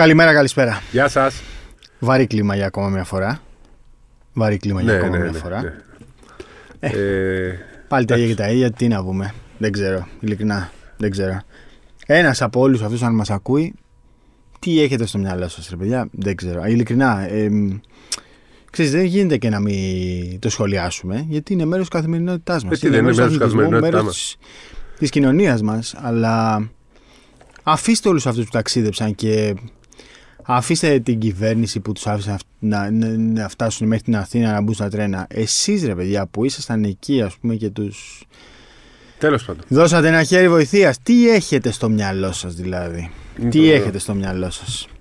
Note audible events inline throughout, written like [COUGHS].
Καλημέρα, καλησπέρα. Γεια σας. Βαρύ κλίμα για ακόμα μια φορά. Βαρύ κλίμα για ναι, ακόμα ναι, μια ναι, φορά. Ε, ε, πάλι τα ίδια και τα ίδια, τι να πούμε. Δεν ξέρω, ειλικρινά. Δεν ξέρω. Ένας από όλους αυτούς, αν μας ακούει, τι έχετε στο μυαλό σας, ρε παιδιά, δεν ξέρω. Ειλικρινά, ε, ξέρεις, δεν γίνεται και να μην το σχολιάσουμε, γιατί είναι μέρος της καθημερινότητάς μας. Ε, είναι, είναι μέρος Τη κοινωνίας μας, αλλά αφήστε όλους αυτούς που ταξίδεψαν και Αφήστε την κυβέρνηση που τους άφησε να, να, φτάσουν μέχρι την Αθήνα να μπουν στα τρένα. Εσείς ρε παιδιά που ήσασταν εκεί, ας πούμε, και τους. Τέλος πάντων. Δώσατε ένα χέρι βοηθείας. Τι έχετε στο μυαλό σας δηλαδή. Τι έχετε στο μυαλό σας.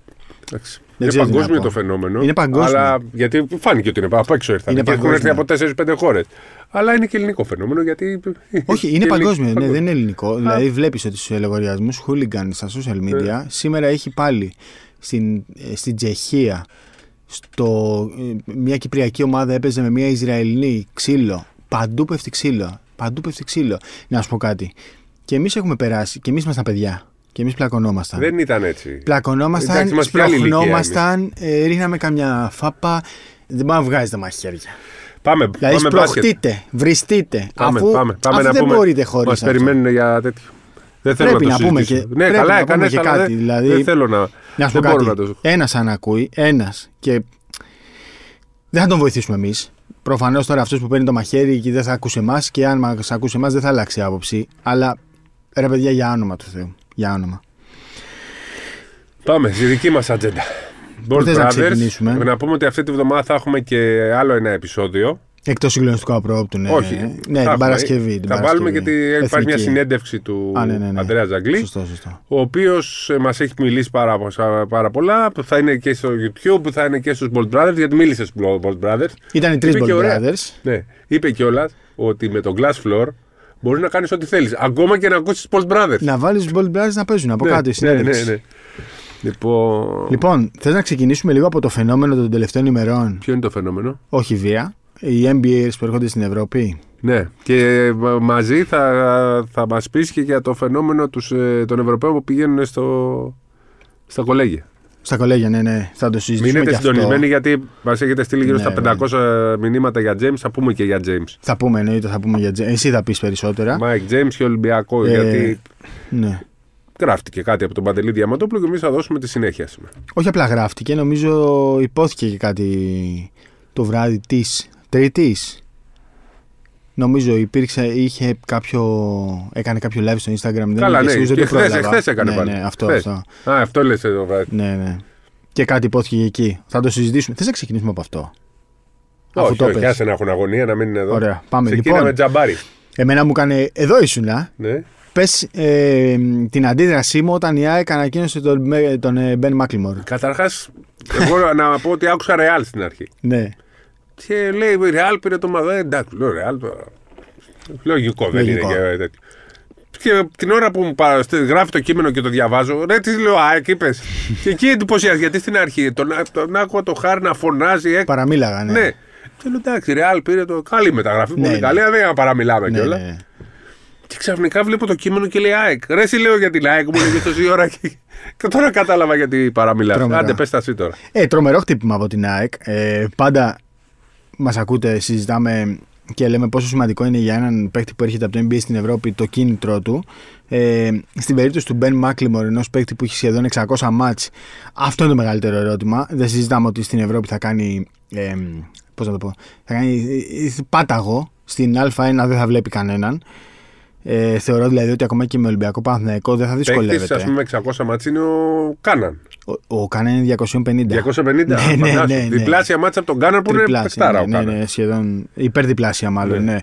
είναι παγκόσμιο το φαινόμενο. Αλλά γιατί φάνηκε ότι είναι από έξω ήρθαν. Είναι και έχουν έρθει από 4-5 χώρες. Αλλά είναι και ελληνικό φαινόμενο γιατί. Όχι, είναι παγκόσμιο. Ναι, δεν είναι ελληνικό. Α. Δηλαδή, βλέπεις ότι στους λογαριασμούς χούλιγκαν στα social media ε. σήμερα έχει πάλι στην, ε, στην Τσεχία. Στο, ε, μια κυπριακή ομάδα έπαιζε με μια Ισραηλινή ξύλο. Παντού πέφτει ξύλο. Παντού πέφτει ξύλο. Να σου πω κάτι. Και εμείς έχουμε περάσει, και εμείς ήμασταν παιδιά. Και εμείς πλακωνόμασταν. Δεν ήταν έτσι. Πλακωνόμασταν, Πλακωνόμασταν. Ε, ρίχναμε καμιά φάπα. Δεν πάμε να βγάζετε μαχαίρια. Πάμε, δηλαδή, πάμε βριστείτε. Πάμε, αφού, δεν μπορείτε χωρίς. Μας περιμένουν για τέτοιο. Δεν θέλω να, το ναι, πούμε και, ναι, καλά, να και κάτι. Δεν, δηλαδή, δεν θέλω να, να πω κάτι. Ένας αν ακούει, ένας και δεν θα τον βοηθήσουμε εμείς. Προφανώς τώρα αυτός που παίρνει το μαχαίρι και δεν θα ακούσει εμάς και αν μας ακούσει εμάς δεν θα αλλάξει άποψη. Αλλά ρε παιδιά για άνομα του Θεού, για άνομα. Πάμε στη δική μας ατζέντα. Μπορείτε να, να πούμε ότι αυτή τη βδομάδα θα έχουμε και άλλο ένα επεισόδιο Εκτός συγκλονιστικού απρόπτου, ναι. Όχι. Ναι, την Παρασκευή. Την θα βάλουμε και την υπάρχει μια συνέντευξη του Α, ναι, ναι, ναι. Ζαγκλή. Σωστό, σωστό. Ο οποίος ε, μας έχει μιλήσει πάρα, πάρα πολλά. θα είναι και στο YouTube, θα είναι και στους Bold Brothers. Γιατί μίλησε στους Bold Brothers. Ήταν οι τρει Bold Brothers. Ναι. Είπε κιόλας ότι με τον Glass Floor μπορείς να κάνεις ό,τι θέλεις. Ακόμα και να ακούσεις του Bold Brothers. Να βάλεις του Bold Brothers να παίζουν από ναι, κάτω. Ναι, ναι, ναι, ναι. Λοιπόν, λοιπόν θες να ξεκινήσουμε λίγο από το φαινόμενο των τελευταίων ημερών. Ποιο είναι το φαινόμενο? Όχι βία οι NBA που έρχονται στην Ευρώπη. Ναι, και ε, μαζί θα, θα μας πεις και για το φαινόμενο τους, ε, των Ευρωπαίων που πηγαίνουν στο, στα κολέγια. Στα κολέγια, ναι, ναι. Θα το συζητήσουμε. Μείνετε συντονισμένοι γιατί μας έχετε στείλει γύρω ναι, στα ναι. 500 μηνύματα για James. Θα πούμε και για James. Θα πούμε, εννοείται, θα πούμε για James. Εσύ θα πεις περισσότερα. Μάικ James και Ολυμπιακό, ε, γιατί. Ναι. Γράφτηκε κάτι από τον Παντελή Διαματόπουλο και εμείς θα δώσουμε τη συνέχεια σήμερα. Όχι απλά γράφτηκε, νομίζω υπόθηκε και κάτι το βράδυ της Τρίτη. νομίζω υπήρξε, είχε κάποιο, έκανε κάποιο live στο Instagram. Καλά, ναι, δεν ναι, και χθες, έκανε ναι, πάλι. Ναι, αυτό, αυτό. Α, αυτό λες εδώ βράδυ. Ναι, ναι. Και κάτι υπόθηκε εκεί. Θα το συζητήσουμε. Θες να ξεκινήσουμε από αυτό. Όχι, το όχι, άσε να έχουν αγωνία, να μείνουν εδώ. Ωραία, πάμε. Ξεκίναμε λοιπόν, τζαμπάρι. Εμένα μου κάνει εδώ ήσουνα. Ναι. Πες ε, την αντίδρασή μου όταν η ΑΕΚ ανακοίνωσε τον, τον Μπεν Μάκλιμορ. Καταρχάς, εγώ να πω ότι άκουσα ρεάλ στην αρχή. Ναι. Και λέει, η Ρεάλ πήρε το Μαδά. Ε, εντάξει, λέω Ρεάλ. Λογικό δεν είναι και τέτοιο. Και την ώρα που γράφει το κείμενο και το διαβάζω, ρε τι λέω, Α, είπε, [LAUGHS] και εκεί εντυπωσιάζει, γιατί στην αρχή τον, τον άκουγα το χάρ να φωνάζει. Έκ... Παραμίλαγα, ναι. ναι. Και λέω εντάξει, Ρεάλ πήρε το. Καλή μεταγραφή, ναι, πολύ ναι. καλή, δεν παραμιλάμε ναι, κιόλα. Ναι, ναι. Και ξαφνικά βλέπω το κείμενο και λέει ΑΕΚ. Ρε, εσύ λέω για την ΑΕΚ, μου λέει τόση ώρα. Και... [LAUGHS] και τώρα κατάλαβα γιατί παραμιλάμε. Άντε, πες τα τώρα. Ε, τρομερό χτύπημα από την ΑΕΚ. Ε, πάντα μας ακούτε, συζητάμε και λέμε πόσο σημαντικό είναι για έναν παίκτη που έρχεται από το NBA στην Ευρώπη το κίνητρό του. Ε, στην περίπτωση του Μπεν Μάκλιμορ, ενός παίκτη που έχει σχεδόν 600 μάτς, αυτό είναι το μεγαλύτερο ερώτημα. Δεν συζητάμε ότι στην Ευρώπη θα κάνει. Ε, πώς να θα κάνει ε, ε, πάταγο. Στην Α1 δεν θα βλέπει κανέναν. Ε, θεωρώ δηλαδή ότι ακόμα και με Ολυμπιακό Παναθηναϊκό δεν θα δυσκολεύεται. Παίκτης, ας πούμε, 600 μάτς είναι ο Κάναν. Ο, ο Κάναν είναι 250. 250, ναι, ναι, ναι, ναι, Διπλάσια μάτσα από τον Κάναν που είναι πεστάρα. Ναι, ναι, ναι, σχεδόν υπερδιπλάσια μάλλον. Ναι. ναι.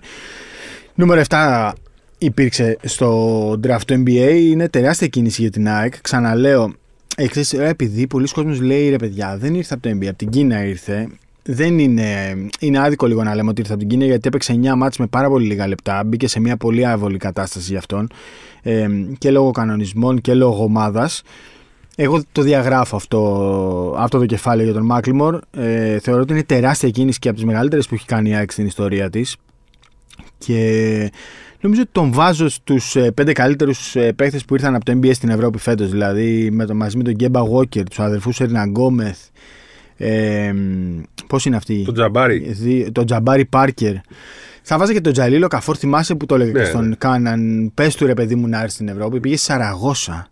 Νούμερο 7 υπήρξε στο draft του NBA. Είναι τεράστια κίνηση για την ΑΕΚ. Ξαναλέω, Εξής, ε, επειδή πολλοί κόσμοι λέει ρε παιδιά, δεν ήρθε από το NBA, από την Κίνα ήρθε δεν είναι, είναι άδικο λίγο να λέμε ότι ήρθε από την Κίνα γιατί έπαιξε 9 μάτς με πάρα πολύ λίγα λεπτά. Μπήκε σε μια πολύ άβολη κατάσταση για αυτόν ε, και λόγω κανονισμών και λόγω ομάδας. Εγώ το διαγράφω αυτό, αυτό το κεφάλαιο για τον Μάκλιμορ. Ε, θεωρώ ότι είναι τεράστια κίνηση και από τις μεγαλύτερες που έχει κάνει η ΑΕΚ στην ιστορία της. Και νομίζω ότι τον βάζω στους 5 ε, καλύτερους ε, παίχτε που ήρθαν από το NBA στην Ευρώπη φέτος. Δηλαδή με το, μαζί με τον Γκέμπα Walker, τους αδερφούς Ερνα Γκόμεθ, ε, Πώς είναι αυτή. Το Τζαμπάρι. Το Τζαμπάρι Πάρκερ. Θα βάζα και τον Τζαλίλο Καφόρ, θυμάσαι που το έλεγε ναι, και στον ναι. Κάναν. Πες του ρε παιδί μου να έρθει στην Ευρώπη. Πήγε στη Σαραγώσα.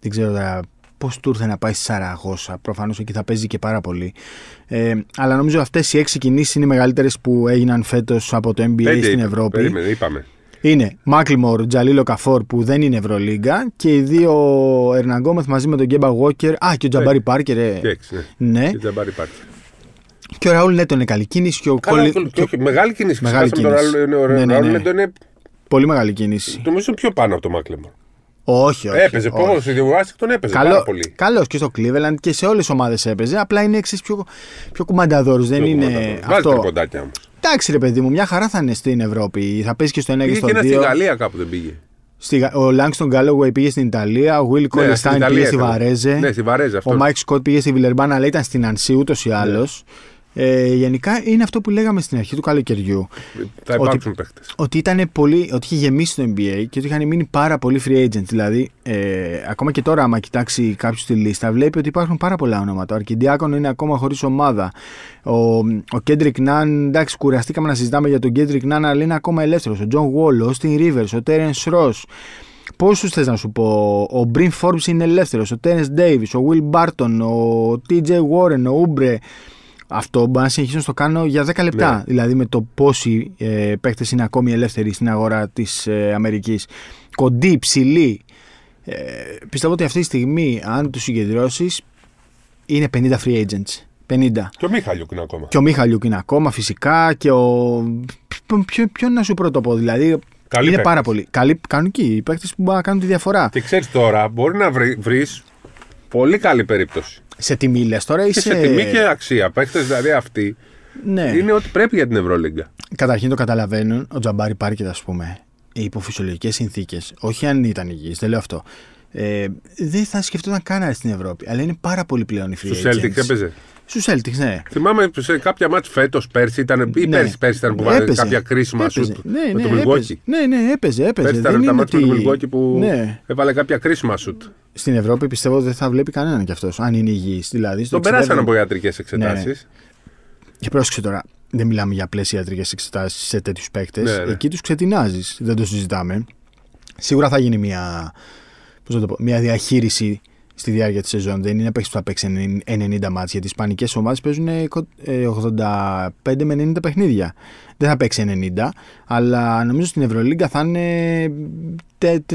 Δεν ξέρω τώρα πώς του ήρθε να πάει Σαραγώσα. Προφανώς εκεί θα παίζει και πάρα πολύ. Ε, αλλά νομίζω αυτές οι έξι κινήσεις είναι οι μεγαλύτερες που έγιναν φέτος από το NBA στην Ευρώπη. Περίμενε, είπαμε. Είναι Μάκλιμορ, Τζαλίλο Καφόρ που δεν είναι Ευρωλίγκα και οι δύο Ερναγκόμεθ μαζί με τον Γκέμπα Γόκερ. Α, και ο Τζαμπάρι ναι. Πάρκερ. Ε. Ναι. ναι. Και ο Τζαμπάρι Πάρκερ. Και ο Ραούλ Νέτο είναι καλή κίνηση. Και ο Καλά, και... και... Μεγάλη κίνηση. Μεγάλη κίνηση. Ο ναι, Ραούλ, ναι, Νέτο είναι... Πολύ μεγάλη κίνηση. Νομίζω πιο πάνω από το Μάκλμορ Όχι, όχι. Έπαιζε πώ. Η Ουάσιγκτον έπαιζε Καλό, πάρα πολύ. Καλός και στο Κλίβελαντ και σε όλες τις ομάδες έπαιζε. Απλά είναι εξής πιο, πιο κουμανταδόρο. Δεν είναι. Κουμανταδόρος. Αυτό. κοντάκια μου. Εντάξει ρε παιδί μου, μια χαρά θα είναι στην Ευρώπη. Θα πα και στο 1 και στο 2. και στη Γαλλία κάπου δεν πήγε. Στη, ο Λάγκστον Γκάλογουεϊ πήγε στην Ιταλία, ο Will ναι, Κόλεστάιν πήγε στη Βαρέζε. Ναι, στη Βαρέζε αυτό. Ο Μάικ Σκοτ πήγε στη Βιλερμπάν, αλλά ήταν στην Ανσί ούτως ή άλλω. Ναι. Ε, γενικά είναι αυτό που λέγαμε στην αρχή του καλοκαιριού. Θα υπάρξουν ότι, Ότι, ήταν πολύ, ότι είχε γεμίσει το NBA και ότι είχαν μείνει πάρα πολλοί free agents. Δηλαδή, ε, ακόμα και τώρα, άμα κοιτάξει κάποιος τη λίστα, βλέπει ότι υπάρχουν πάρα πολλά ονόματα. Ο Αρκιντιάκονο είναι ακόμα χωρίς ομάδα. Ο, ο Κέντρικ Ναν, εντάξει, κουραστήκαμε να συζητάμε για τον Κέντρικ Ναν, αλλά είναι ακόμα ελεύθερος. Ο Τζον Γουόλ, ο Στιν Ρίβερ, ο Τέρεν Ρό. Πόσου θες να σου πω, ο Μπριν Φόρμ είναι ελεύθερος, ο Τέρεν Ντέιβις, ο Will Barton, ο TJ Warren, ο Ούμπρε. Αυτό μπορεί να συνεχίσω να το κάνω για 10 λεπτά. Ναι. Δηλαδή με το πόσοι ε, παίχτες είναι ακόμη ελεύθεροι στην αγορά της ε, Αμερικής. Κοντή, ψηλή. Ε, πιστεύω ότι αυτή τη στιγμή, αν τους συγκεντρώσεις, είναι 50 free agents. 50. Και ο Μίχαλιουκ είναι ακόμα. Και ο Μίχαλιουκ είναι ακόμα, φυσικά. Και ο. Ποιο, ποιο να σου πρώτο δηλαδή. Καλή είναι παίκτες. πάρα πολύ. Καλή, Οι που μπορούν να κάνουν τη διαφορά. Και ξέρεις τώρα, μπορεί να βρει πολύ καλή περίπτωση. Σε τιμή λες τώρα, σε τιμή και αξία. Παίχτε δηλαδή αυτοί. Ναι. Είναι ότι πρέπει για την Ευρωλίγκα. Καταρχήν το καταλαβαίνουν ο Τζαμπάρι Πάρκετ, ας πούμε. Υπό φυσιολογικέ συνθήκες. Όχι αν ήταν υγιής, δεν λέω αυτό. Ε, δεν θα σκεφτόταν καν να στην Ευρώπη. Αλλά είναι πάρα πολύ πλέον η Στους έπαιζε. Στους Celtics, ναι. Θυμάμαι σε κάποια μάτια φέτος, πέρσι ήταν. ή ναι. πέρσι, πέρσι ήταν που βάλε κάποια κρίσιμα σου ναι, ναι, με τον ναι, ναι, ναι, έπαιζε. έπαιζε. Πέρσι ήταν τα μάτια του Μιλγόκη που ναι. έβαλε κάποια κρίσιμα σουτ. Στην Ευρώπη πιστεύω ότι δεν θα βλέπει κανέναν κι αυτός, αν είναι υγιής. Δηλαδή, τον περάσανε από ιατρικές εξετάσεις. Ναι. Και πρόσεξε τώρα, δεν μιλάμε για πλαίσια ιατρικές εξετάσεις σε τέτοιους παίκτες. Ναι, ναι. Εκεί τους ξετινάζεις. Δεν το συζητάμε. Σίγουρα θα γίνει μια διαχείριση στη διάρκεια της σεζόν. Δεν είναι παίξει που θα παίξει 90 μάτια γιατί οι ισπανικές ομάδες παίζουν 85 ε, ε, με 90 παιχνίδια. Δεν θα παίξει 90, αλλά νομίζω στην Ευρωλίγκα θα είναι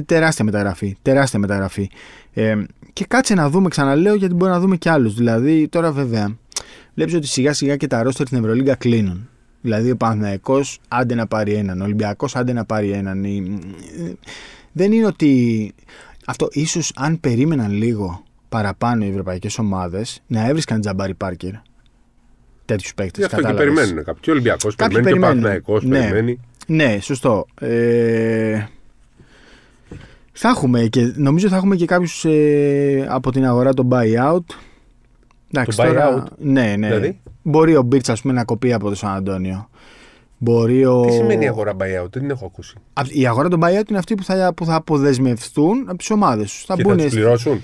τεράστια μεταγραφή. Τεράστια μεταγραφή. Ε, και κάτσε να δούμε, ξαναλέω, γιατί μπορεί να δούμε κι άλλους. Δηλαδή, τώρα βέβαια, βλέπεις ότι σιγά σιγά και τα ρόστερ στην Ευρωλίγκα κλείνουν. Δηλαδή ο Παναθηναϊκός άντε να πάρει έναν, ο Ολυμπιακός άντε να πάρει έναν. Δεν είναι ότι αυτό ίσως αν περίμεναν λίγο παραπάνω οι ευρωπαϊκές ομάδες να έβρισκαν τζαμπάρι πάρκερ τέτοιους παίκτες. αυτό και περιμένουν κάποιοι. Ο Ολυμπιακός περιμένει, περιμένουν. και ο ναι. περιμένει. Ναι, σωστό. Ε, θα έχουμε και νομίζω θα έχουμε και κάποιους ε, από την αγορά τον buyout. Εντάξει, το buyout. Ναι, ναι. Δηλαδή? Μπορεί ο Μπίρτ να κοπεί από το Σαν Αντώνιο. Μπορεί ο... Τι σημαίνει η αγορά buyout, δεν έχω ακούσει. Η αγορά των buyout είναι αυτή που θα, που θα αποδεσμευτούν από τις ομάδες τους. Θα, και θα πληρώσουν.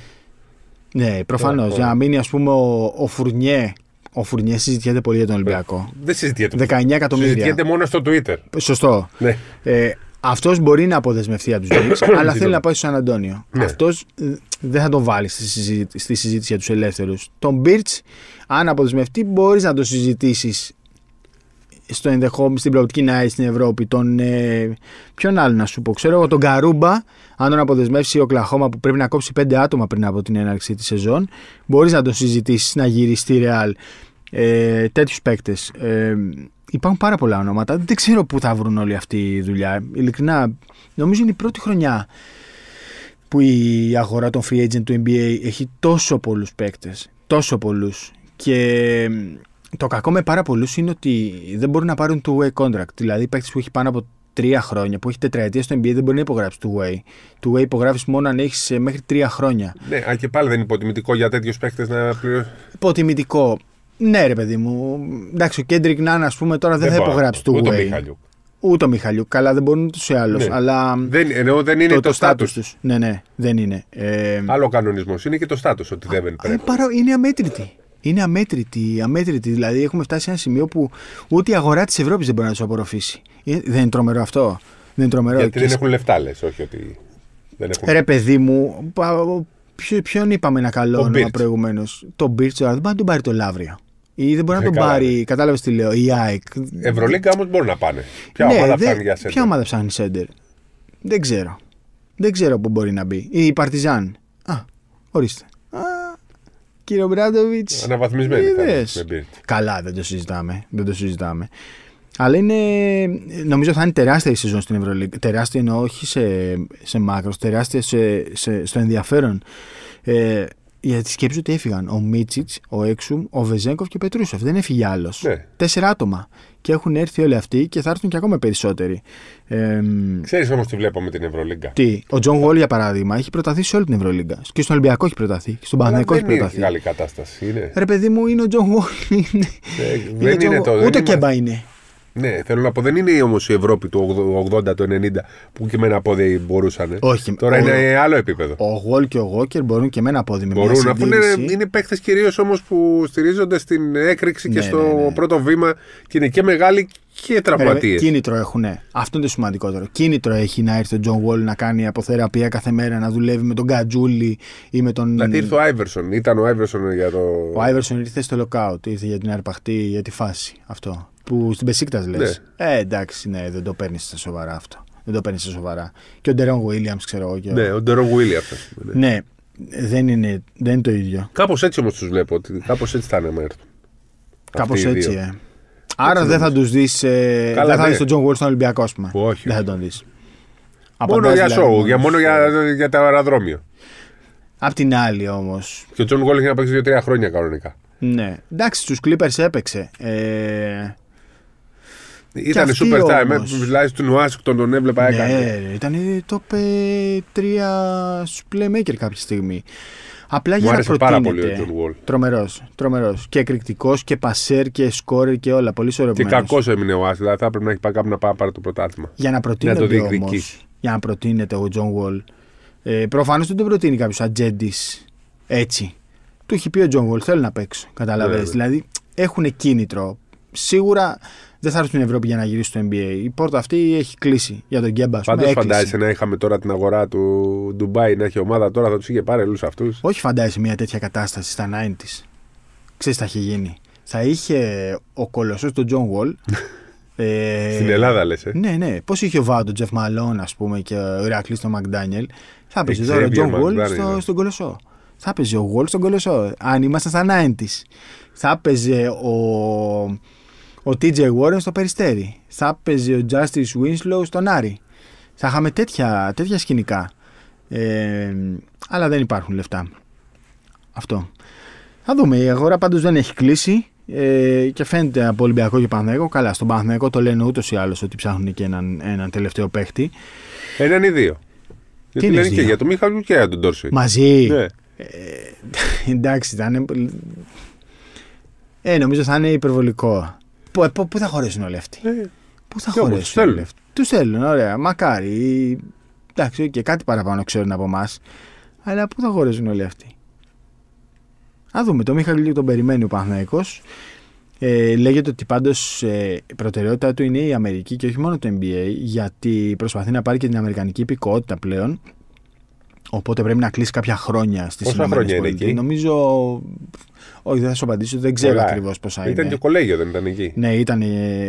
Ναι, προφανώς. Ε, για να μείνει, ας πούμε, ο, ο Φουρνιέ. Ο Φουρνιέ συζητιέται πολύ για τον Ολυμπιακό. Ε, δεν συζητιέται. 19 εκατομμύρια. Συζητιέται μόνο στο Twitter. Σωστό. Ναι. Ε, αυτός μπορεί να αποδεσμευτεί από τους Λέιξ, [COUGHS] αλλά θέλει να πάει στο Σαν Αντώνιο. Αυτό δεν θα τον βάλει στη, συζήτη, στη συζήτηση για τους ελεύθερους. Τον Μπίρτ, αν αποδεσμευτεί, μπορείς να το συζητήσεις στο ενδεχόμενο στην προοπτική να στην Ευρώπη. Τον, ε, ποιον άλλο να σου πω, ξέρω εγώ, τον Καρούμπα, αν τον αποδεσμεύσει ο Κλαχώμα που πρέπει να κόψει πέντε άτομα πριν από την έναρξη της σεζόν, μπορείς να τον συζητήσεις να γυρίσεις στη Ρεάλ. Ε, Τέτοιους παίκτες. Ε, υπάρχουν πάρα πολλά ονόματα. Δεν ξέρω πού θα βρουν όλη αυτή η δουλειά. Ειλικρινά, νομίζω είναι η πρώτη χρονιά που η αγορά των free agent του NBA έχει τόσο πολλούς παίκτες. τόσο πολλούς. και το κακό με πάρα πολλούς είναι ότι δεν μπορούν να πάρουν two-way contract. Δηλαδή, παίχτη που έχει πάνω από τρία χρόνια, που έχει τετραετία στο NBA, δεν μπορεί να υπογράψει two-way. Two-way υπογράφεις μόνο αν έχεις ε, μέχρι τρία χρόνια. Ναι, αλλά και πάλι δεν είναι υποτιμητικό για τέτοιους παίχτε να πληρώσει. Υποτιμητικό. Ναι, ρε παιδί μου. Εντάξει, ο Κέντρικ Νάν, ας πούμε, τώρα δεν, δεν θα υπογραψει του two-way. Ούτε ο Μιχαλιούκ. Ούτε ο Μιχαλιούκ. Καλά, δεν μπορούν ούτως ή άλλως. Ναι. Αλλά δεν, εννοώ, δεν είναι το, το, το στάτου τους. Ναι, ναι, δεν είναι. Ε... Άλλο κανονισμός είναι και το στάτου ότι δεν πέρα. Ε, είναι αμέτρητη είναι αμέτρητη. αμέτρητη. Δηλαδή, έχουμε φτάσει σε ένα σημείο που ούτε η αγορά της Ευρώπης δεν μπορεί να τους απορροφήσει. Ε, δεν είναι τρομερό αυτό. Δεν είναι τρομερό. Γιατί δεν έχουν λεφτά, λες, όχι ότι. Δεν έχουν... Ρε, παιδί μου, ποιο, ποιον είπαμε ένα καλό όνομα προηγουμένω. Το Μπίρτσο, δεν μπορεί να τον πάρει το Λαύριο. Ή δεν μπορεί να ε, τον πάρει, κατάλαβες τι λέω, η ΑΕΚ. Ευρωλίγκα όμως μπορεί να πάνε. Ποια ναι, ομάδα δε, ψάχνει για Ποια ομάδα ψάχνει σέντερ. Δεν ξέρω. Δεν ξέρω πού μπορεί να μπει. Η Παρτιζάν. Α, ορίστε. Κύριο Μπράντοβιτ. Αναβαθμισμένη. Καλά, δεν το συζητάμε. Δεν το συζητάμε. Αλλά είναι, νομίζω θα είναι τεράστια η σεζόν στην Ευρωλίγκα. Τεράστια εννοώ όχι σε, σε μάκρος, τεράστια σε, σε, στο ενδιαφέρον. Ε, γιατί σκέψου ότι έφυγαν ο Μίτσιτ, ο Έξουμ, ο Βεζέγκοφ και ο Πετρούσεφ. Δεν έφυγε άλλος. Ναι. Τέσσερα άτομα. Και έχουν έρθει όλοι αυτοί και θα έρθουν και ακόμα περισσότεροι. Ε, Ξέρεις όμως τι βλέπω με την Ευρωλίγκα. Τι. Ο Τζον Γουόλ, για παράδειγμα, έχει προταθεί σε όλη την Ευρωλίγκα. Και στον Ολυμπιακό έχει προταθεί. Και στον Παναγενικό έχει προταθεί. Είναι μεγάλη κατάσταση. Είναι. Ρε παιδί μου, είναι ο Τζον Γουόλ. ούτε κέμπα ναι, θέλω να πω, δεν είναι όμως η Ευρώπη του 80, του 90 που και με ένα πόδι μπορούσαν. Όχι. Τώρα ο, είναι άλλο επίπεδο. Ο Γουόλ και ο Γόκερ μπορούν και με ένα πόδι. Με μπορούν, μια αφού είναι, είναι παίχτε κυρίως όμως που στηρίζονται στην έκρηξη ναι, και στο ναι, ναι. πρώτο βήμα και είναι και μεγάλοι και τραυματίες. Κίνητρο έχουν, ναι. Αυτό είναι το σημαντικότερο. Κίνητρο έχει να έρθει ο Τζον Γουόλ να κάνει αποθεραπεία κάθε μέρα, να δουλεύει με τον Κατζούλη ή με τον. Δηλαδή ήρθε ο Άιβερσον. Ήταν ο Άιβερσον για το. Ο Άιβερσον ήρθε στο lockout, ήρθε για την αρπαχτή, για τη φάση. Αυτό. Που στην Πεσίκτα λες. Ναι. Ε, εντάξει, ναι, δεν το παίρνεις στα σοβαρά αυτό. Δεν το παίρνεις στα σοβαρά. Και ο Ντερόν Βίλιαμ, ξέρω εγώ. Ναι, ο Ντερόν Βίλιαμ. Ναι. ναι, δεν είναι, δεν είναι το ίδιο. Κάπως έτσι όμως τους βλέπω. Κάπως έτσι θα είναι να έρθουν. Κάπω έτσι, ε. Άρα δεν θα τους δεις. δεν θα δει ε, ναι. τον Τζον Γουόλ στον Ολυμπιακό, ας πούμε. Όχι. Δεν θα τον δεις. Μόνο για σοου, δηλαδή, για, μόνο για, για το αεροδρόμιο. Απ' την άλλη όμως. Και ο Τζον Γουόλ έχει να παίξει 2-3 χρόνια κανονικά. Ναι. Εντάξει, στου Clippers έπαιξε. Ε, ήταν super time. δηλαδή ε, του Ουάσιγκτον, τον έβλεπα, ναι, έκανε. Ναι, ήταν το top 3 ε, στου playmaker κάποια στιγμή. Απλά για Μου άρεσε να πάρα πολύ ο Τζον Γουόλ. Τρομερός. Και εκρηκτικός και πασέρ και σκόρε και όλα. Πολύ σωρευμένο. Και κακός έμεινε ο Άστα. Δηλαδή θα έπρεπε να έχει πάει κάπου να πάει πάρει το πρωτάθλημα. Για να προτείνεται. Να όμως, για να προτείνεται ο Τζον Γουόλ. Ε, Προφανώς δεν τον προτείνει κάποιος ατζέντης έτσι. Του έχει πει ο Τζον Γουόλ. Θέλω να παίξω. Καταλαβέ. Ναι, ναι. δηλαδή έχουν κίνητρο. Σίγουρα δεν θα έρθει στην Ευρώπη για να γυρίσει στο NBA. Η πόρτα αυτή έχει κλείσει για τον Γκέμπα. Πάντω φαντάζεσαι να είχαμε τώρα την αγορά του Ντουμπάι να έχει ομάδα τώρα, θα τους είχε πάρει όλους αυτούς. Όχι, φαντάζεσαι μια τέτοια κατάσταση στα 90 τη. Ξέρει, θα είχε γίνει. Θα είχε ο κολοσσός του Τζον Γουόλ. [LAUGHS] στην Ελλάδα λες. Ε? Ναι, ναι. Πώς είχε ο Βάου τον Τζεφ Μαλόν, ας πούμε, και ο Ηρακλής τον Μακδάνιελ. Θα παίζει τώρα ο Τζον Γουόλ στο, ναι. στον κολοσσό. Θα παίζει ο Γουόλ στον κολοσσό. Αν ήμασταν στα 90 Θα παίζει ο ο TJ Warren στο Περιστέρι. Θα παίζει ο Justice Winslow στον Άρη. Θα είχαμε τέτοια, σκηνικά. Ε, αλλά δεν υπάρχουν λεφτά. Αυτό. Θα δούμε. Η αγορά πάντως δεν έχει κλείσει ε, και φαίνεται από Ολυμπιακό και Παναθηναϊκό. Καλά, στον Παναθηναϊκό το λένε ούτως ή άλλως ότι ψάχνουν και έναν, έναν τελευταίο παίχτη. Έναν ή δύο. Τι λένε και για τον Μίχαλ και για τον Τόρσεϊ. Μαζί. Ναι. Ε, εντάξει, θα είναι. Ε, νομίζω θα είναι υπερβολικό. Πού θα χωρέσουν όλοι αυτοί. Ε, πού θα χωρέσουν τους θέλουν. αυτοί. Τους θέλουν, ωραία. Μακάρι. Εντάξει, και κάτι παραπάνω ξέρουν από εμάς. Αλλά πού θα χωρέσουν όλοι αυτοί. Α δούμε. Το Μίχαλ τον περιμένει ο Παναγιώ. Ε, λέγεται ότι πάντως ε, η προτεραιότητά του είναι η Αμερική και όχι μόνο το NBA, γιατί προσπαθεί να πάρει και την Αμερικανική υπηκότητα πλέον. Οπότε πρέπει να κλείσει κάποια χρόνια στη στις Πόσα χρόνια είναι εκεί. Νομίζω. Όχι, δεν θα σου απαντήσω, δεν ξέρω ακριβώς πόσα ήταν είναι. Ήταν και κολέγιο, δεν ήταν εκεί. Ναι, ήταν. Ε,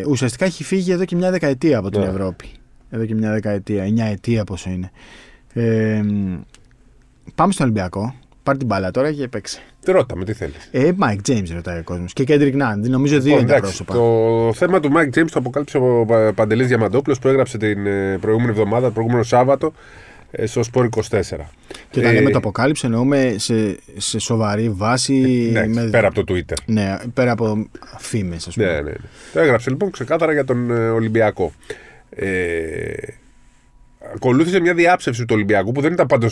ουσιαστικά έχει φύγει εδώ και μια δεκαετία από την ναι. Ευρώπη. Εδώ και μια δεκαετία, εννιά ετία πόσο είναι. Ε, πάμε στον Ολυμπιακό. Πάρε την μπάλα τώρα και παίξε. Τι ρώταμε, τι θέλεις. Ε, Mike James ρωτάει ο κόσμος. Και Kendrick Nunn. Νομίζω δύο oh, είναι τα πρόσωπα. Το θέμα του Mike James το αποκάλυψε ο Παντελής Διαμαντόπουλος που έγραψε την ε, προηγούμενη εβδομάδα, το προηγούμενο Σάββατο. Ε, στο Σπόρ 24. Και όταν λέμε ε, το αποκάλυψε, εννοούμε σε, σε σοβαρή βάση. Ε, ναι, πέρα από το Twitter. Ναι, πέρα από φήμες, ας πούμε. Ναι, ναι, ναι, Το έγραψε λοιπόν ξεκάθαρα για τον Ολυμπιακό. Ε, ακολούθησε μια διάψευση του Ολυμπιακού που δεν ήταν πάντως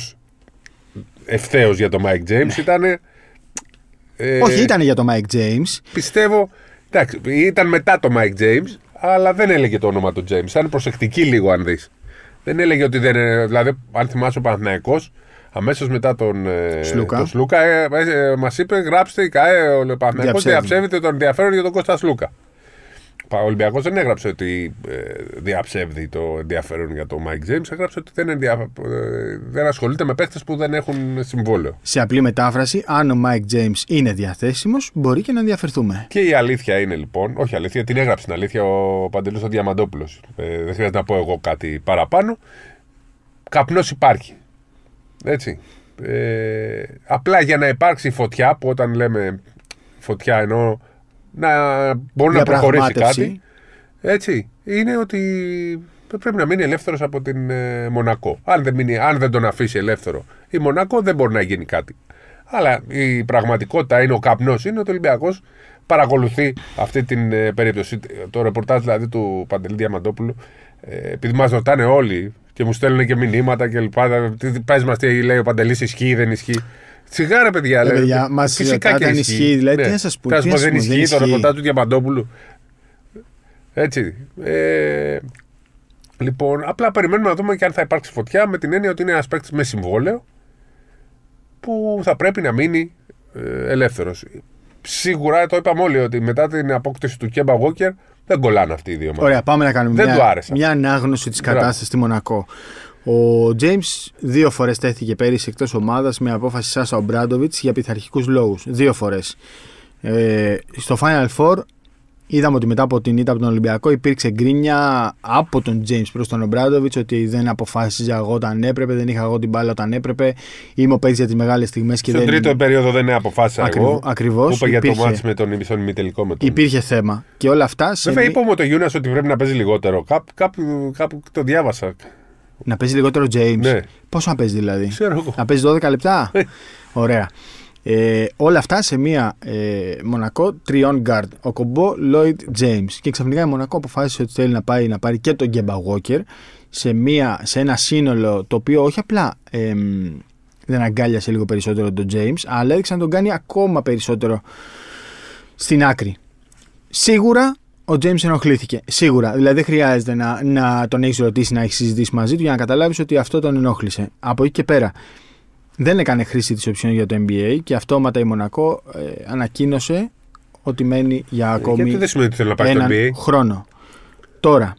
ευθέως για τον Mike James. Ναι. Όχι, ήταν για τον Mike James. Πιστεύω. Εντάξει, ήταν μετά το Mike James, αλλά δεν έλεγε το όνομα του James. Αν προσεκτική λίγο, αν δεις. Δεν έλεγε ότι δεν. Δηλαδή, αν θυμάσαι ο Παναθυναϊκό, αμέσως μετά τον ε, Σλούκα, τον Σλούκα ε, ε μας είπε: Γράψτε, ε, ο Παναθυναϊκό διαψεύεται τον ενδιαφέρον για τον Κώστα Σλούκα. Ο Ολυμπιακός δεν έγραψε ότι ε, διαψεύδει το ενδιαφέρον για τον Μάικ Τζέιμ. Έγραψε ότι δεν, ενδια... Ε, δεν ασχολείται με παίχτε που δεν έχουν συμβόλαιο. Σε απλή μετάφραση, αν ο Μάικ Τζέιμ είναι διαθέσιμος, μπορεί και να ενδιαφερθούμε. Και η αλήθεια είναι λοιπόν, όχι αλήθεια, την έγραψε την αλήθεια ο Παντελής ο Διαμαντόπουλος. Ε, δεν χρειάζεται να πω εγώ κάτι παραπάνω. Καπνός υπάρχει. Έτσι. Ε, απλά για να υπάρξει φωτιά, που όταν λέμε φωτιά εννοώ να μπορεί να προχωρήσει κάτι. Έτσι, είναι ότι πρέπει να μείνει ελεύθερος από την ε, Μονακό. Αν δεν, μείνει, αν δεν τον αφήσει ελεύθερο η Μονακό δεν μπορεί να γίνει κάτι. Αλλά η πραγματικότητα είναι ο καπνός είναι ότι ο Ολυμπιακός παρακολουθεί αυτή την ε, περίπτωση. Το ρεπορτάζ δηλαδή του Παντελή Διαμαντόπουλου, ε, επειδή μας ρωτάνε όλοι και μου στέλνουν και μηνύματα κλπ. Πες μας τι λέει ο Παντελής, ισχύει ή δεν ισχύει. Τσιγάρα, παιδιά. Ε, παιδιά φυσικά και ισχύει. ισχύει. Δηλαδή, τι να σας πω, δεν, δεν ισχύει το ρεπορτάζ του Διαμαντόπουλου. Έτσι. Ε, λοιπόν, απλά περιμένουμε να δούμε και αν θα υπάρξει φωτιά με την έννοια ότι είναι ένας παίκτης με συμβόλαιο που θα πρέπει να μείνει ε, ελεύθερος. Σίγουρα το είπαμε όλοι ότι μετά την απόκτηση του Κέμπα Walker δεν κολλάνε αυτοί οι δύο μαζί. Ωραία, πάμε να κάνουμε μια, μια ανάγνωση της κατάστασης στη Μονακό. Ο Τζέιμ δύο φορές τέθηκε πέρυσι εκτός ομάδας με απόφαση Σάσα Ομπράντοβιτ για πειθαρχικούς λόγους. Δύο φορές. Ε, στο Final Four Είδαμε ότι μετά από την ήττα από τον Ολυμπιακό υπήρξε γκρίνια από τον James προς τον Ομπράντοβιτ ότι δεν αποφάσιζα εγώ όταν έπρεπε, δεν είχα εγώ την μπάλα όταν έπρεπε. Είμαι ο παίκτης για τις μεγάλες στιγμές και Στον δεν. Στον τρίτο περίοδο δεν αποφάσισα Ακριβ... εγώ. Ακριβώς. Που είπα για το μάτι με τον τελικό με μετά. Υπήρχε θέμα. Και όλα αυτά. Σε... Βέβαια, είπαμε το Γιούνας ότι πρέπει να παίζει λιγότερο. Κάπου, κάπου, κάπου το διάβασα. Να παίζει λιγότερο James. Ναι. Πόσο να παίζει δηλαδή. Να παίζει 12 λεπτά. Ε. Ωραία. Ε, όλα αυτά σε μία ε, Μονακό τριών γκάρτ. Ο Κομπό, Λόιτ, James. Και ξαφνικά η Μονακό αποφάσισε ότι θέλει να πάει να πάρει και τον Γκέμπα Γόκερ σε, σε ένα σύνολο το οποίο όχι απλά ε, δεν αγκάλιασε λίγο περισσότερο τον James, αλλά έδειξε να τον κάνει ακόμα περισσότερο στην άκρη. Σίγουρα ο James ενοχλήθηκε. Σίγουρα. Δηλαδή δεν χρειάζεται να, να τον έχεις ρωτήσει, να έχεις συζητήσει μαζί του για να καταλάβεις ότι αυτό τον ενόχλησε. Από εκεί και πέρα δεν έκανε χρήση της οψιόν για το NBA και αυτόματα η Μονακό ε, ανακοίνωσε ότι μένει για ε, ακόμη Γιατί δεν σημαίνει ότι να έναν το NBA. χρόνο. Τώρα,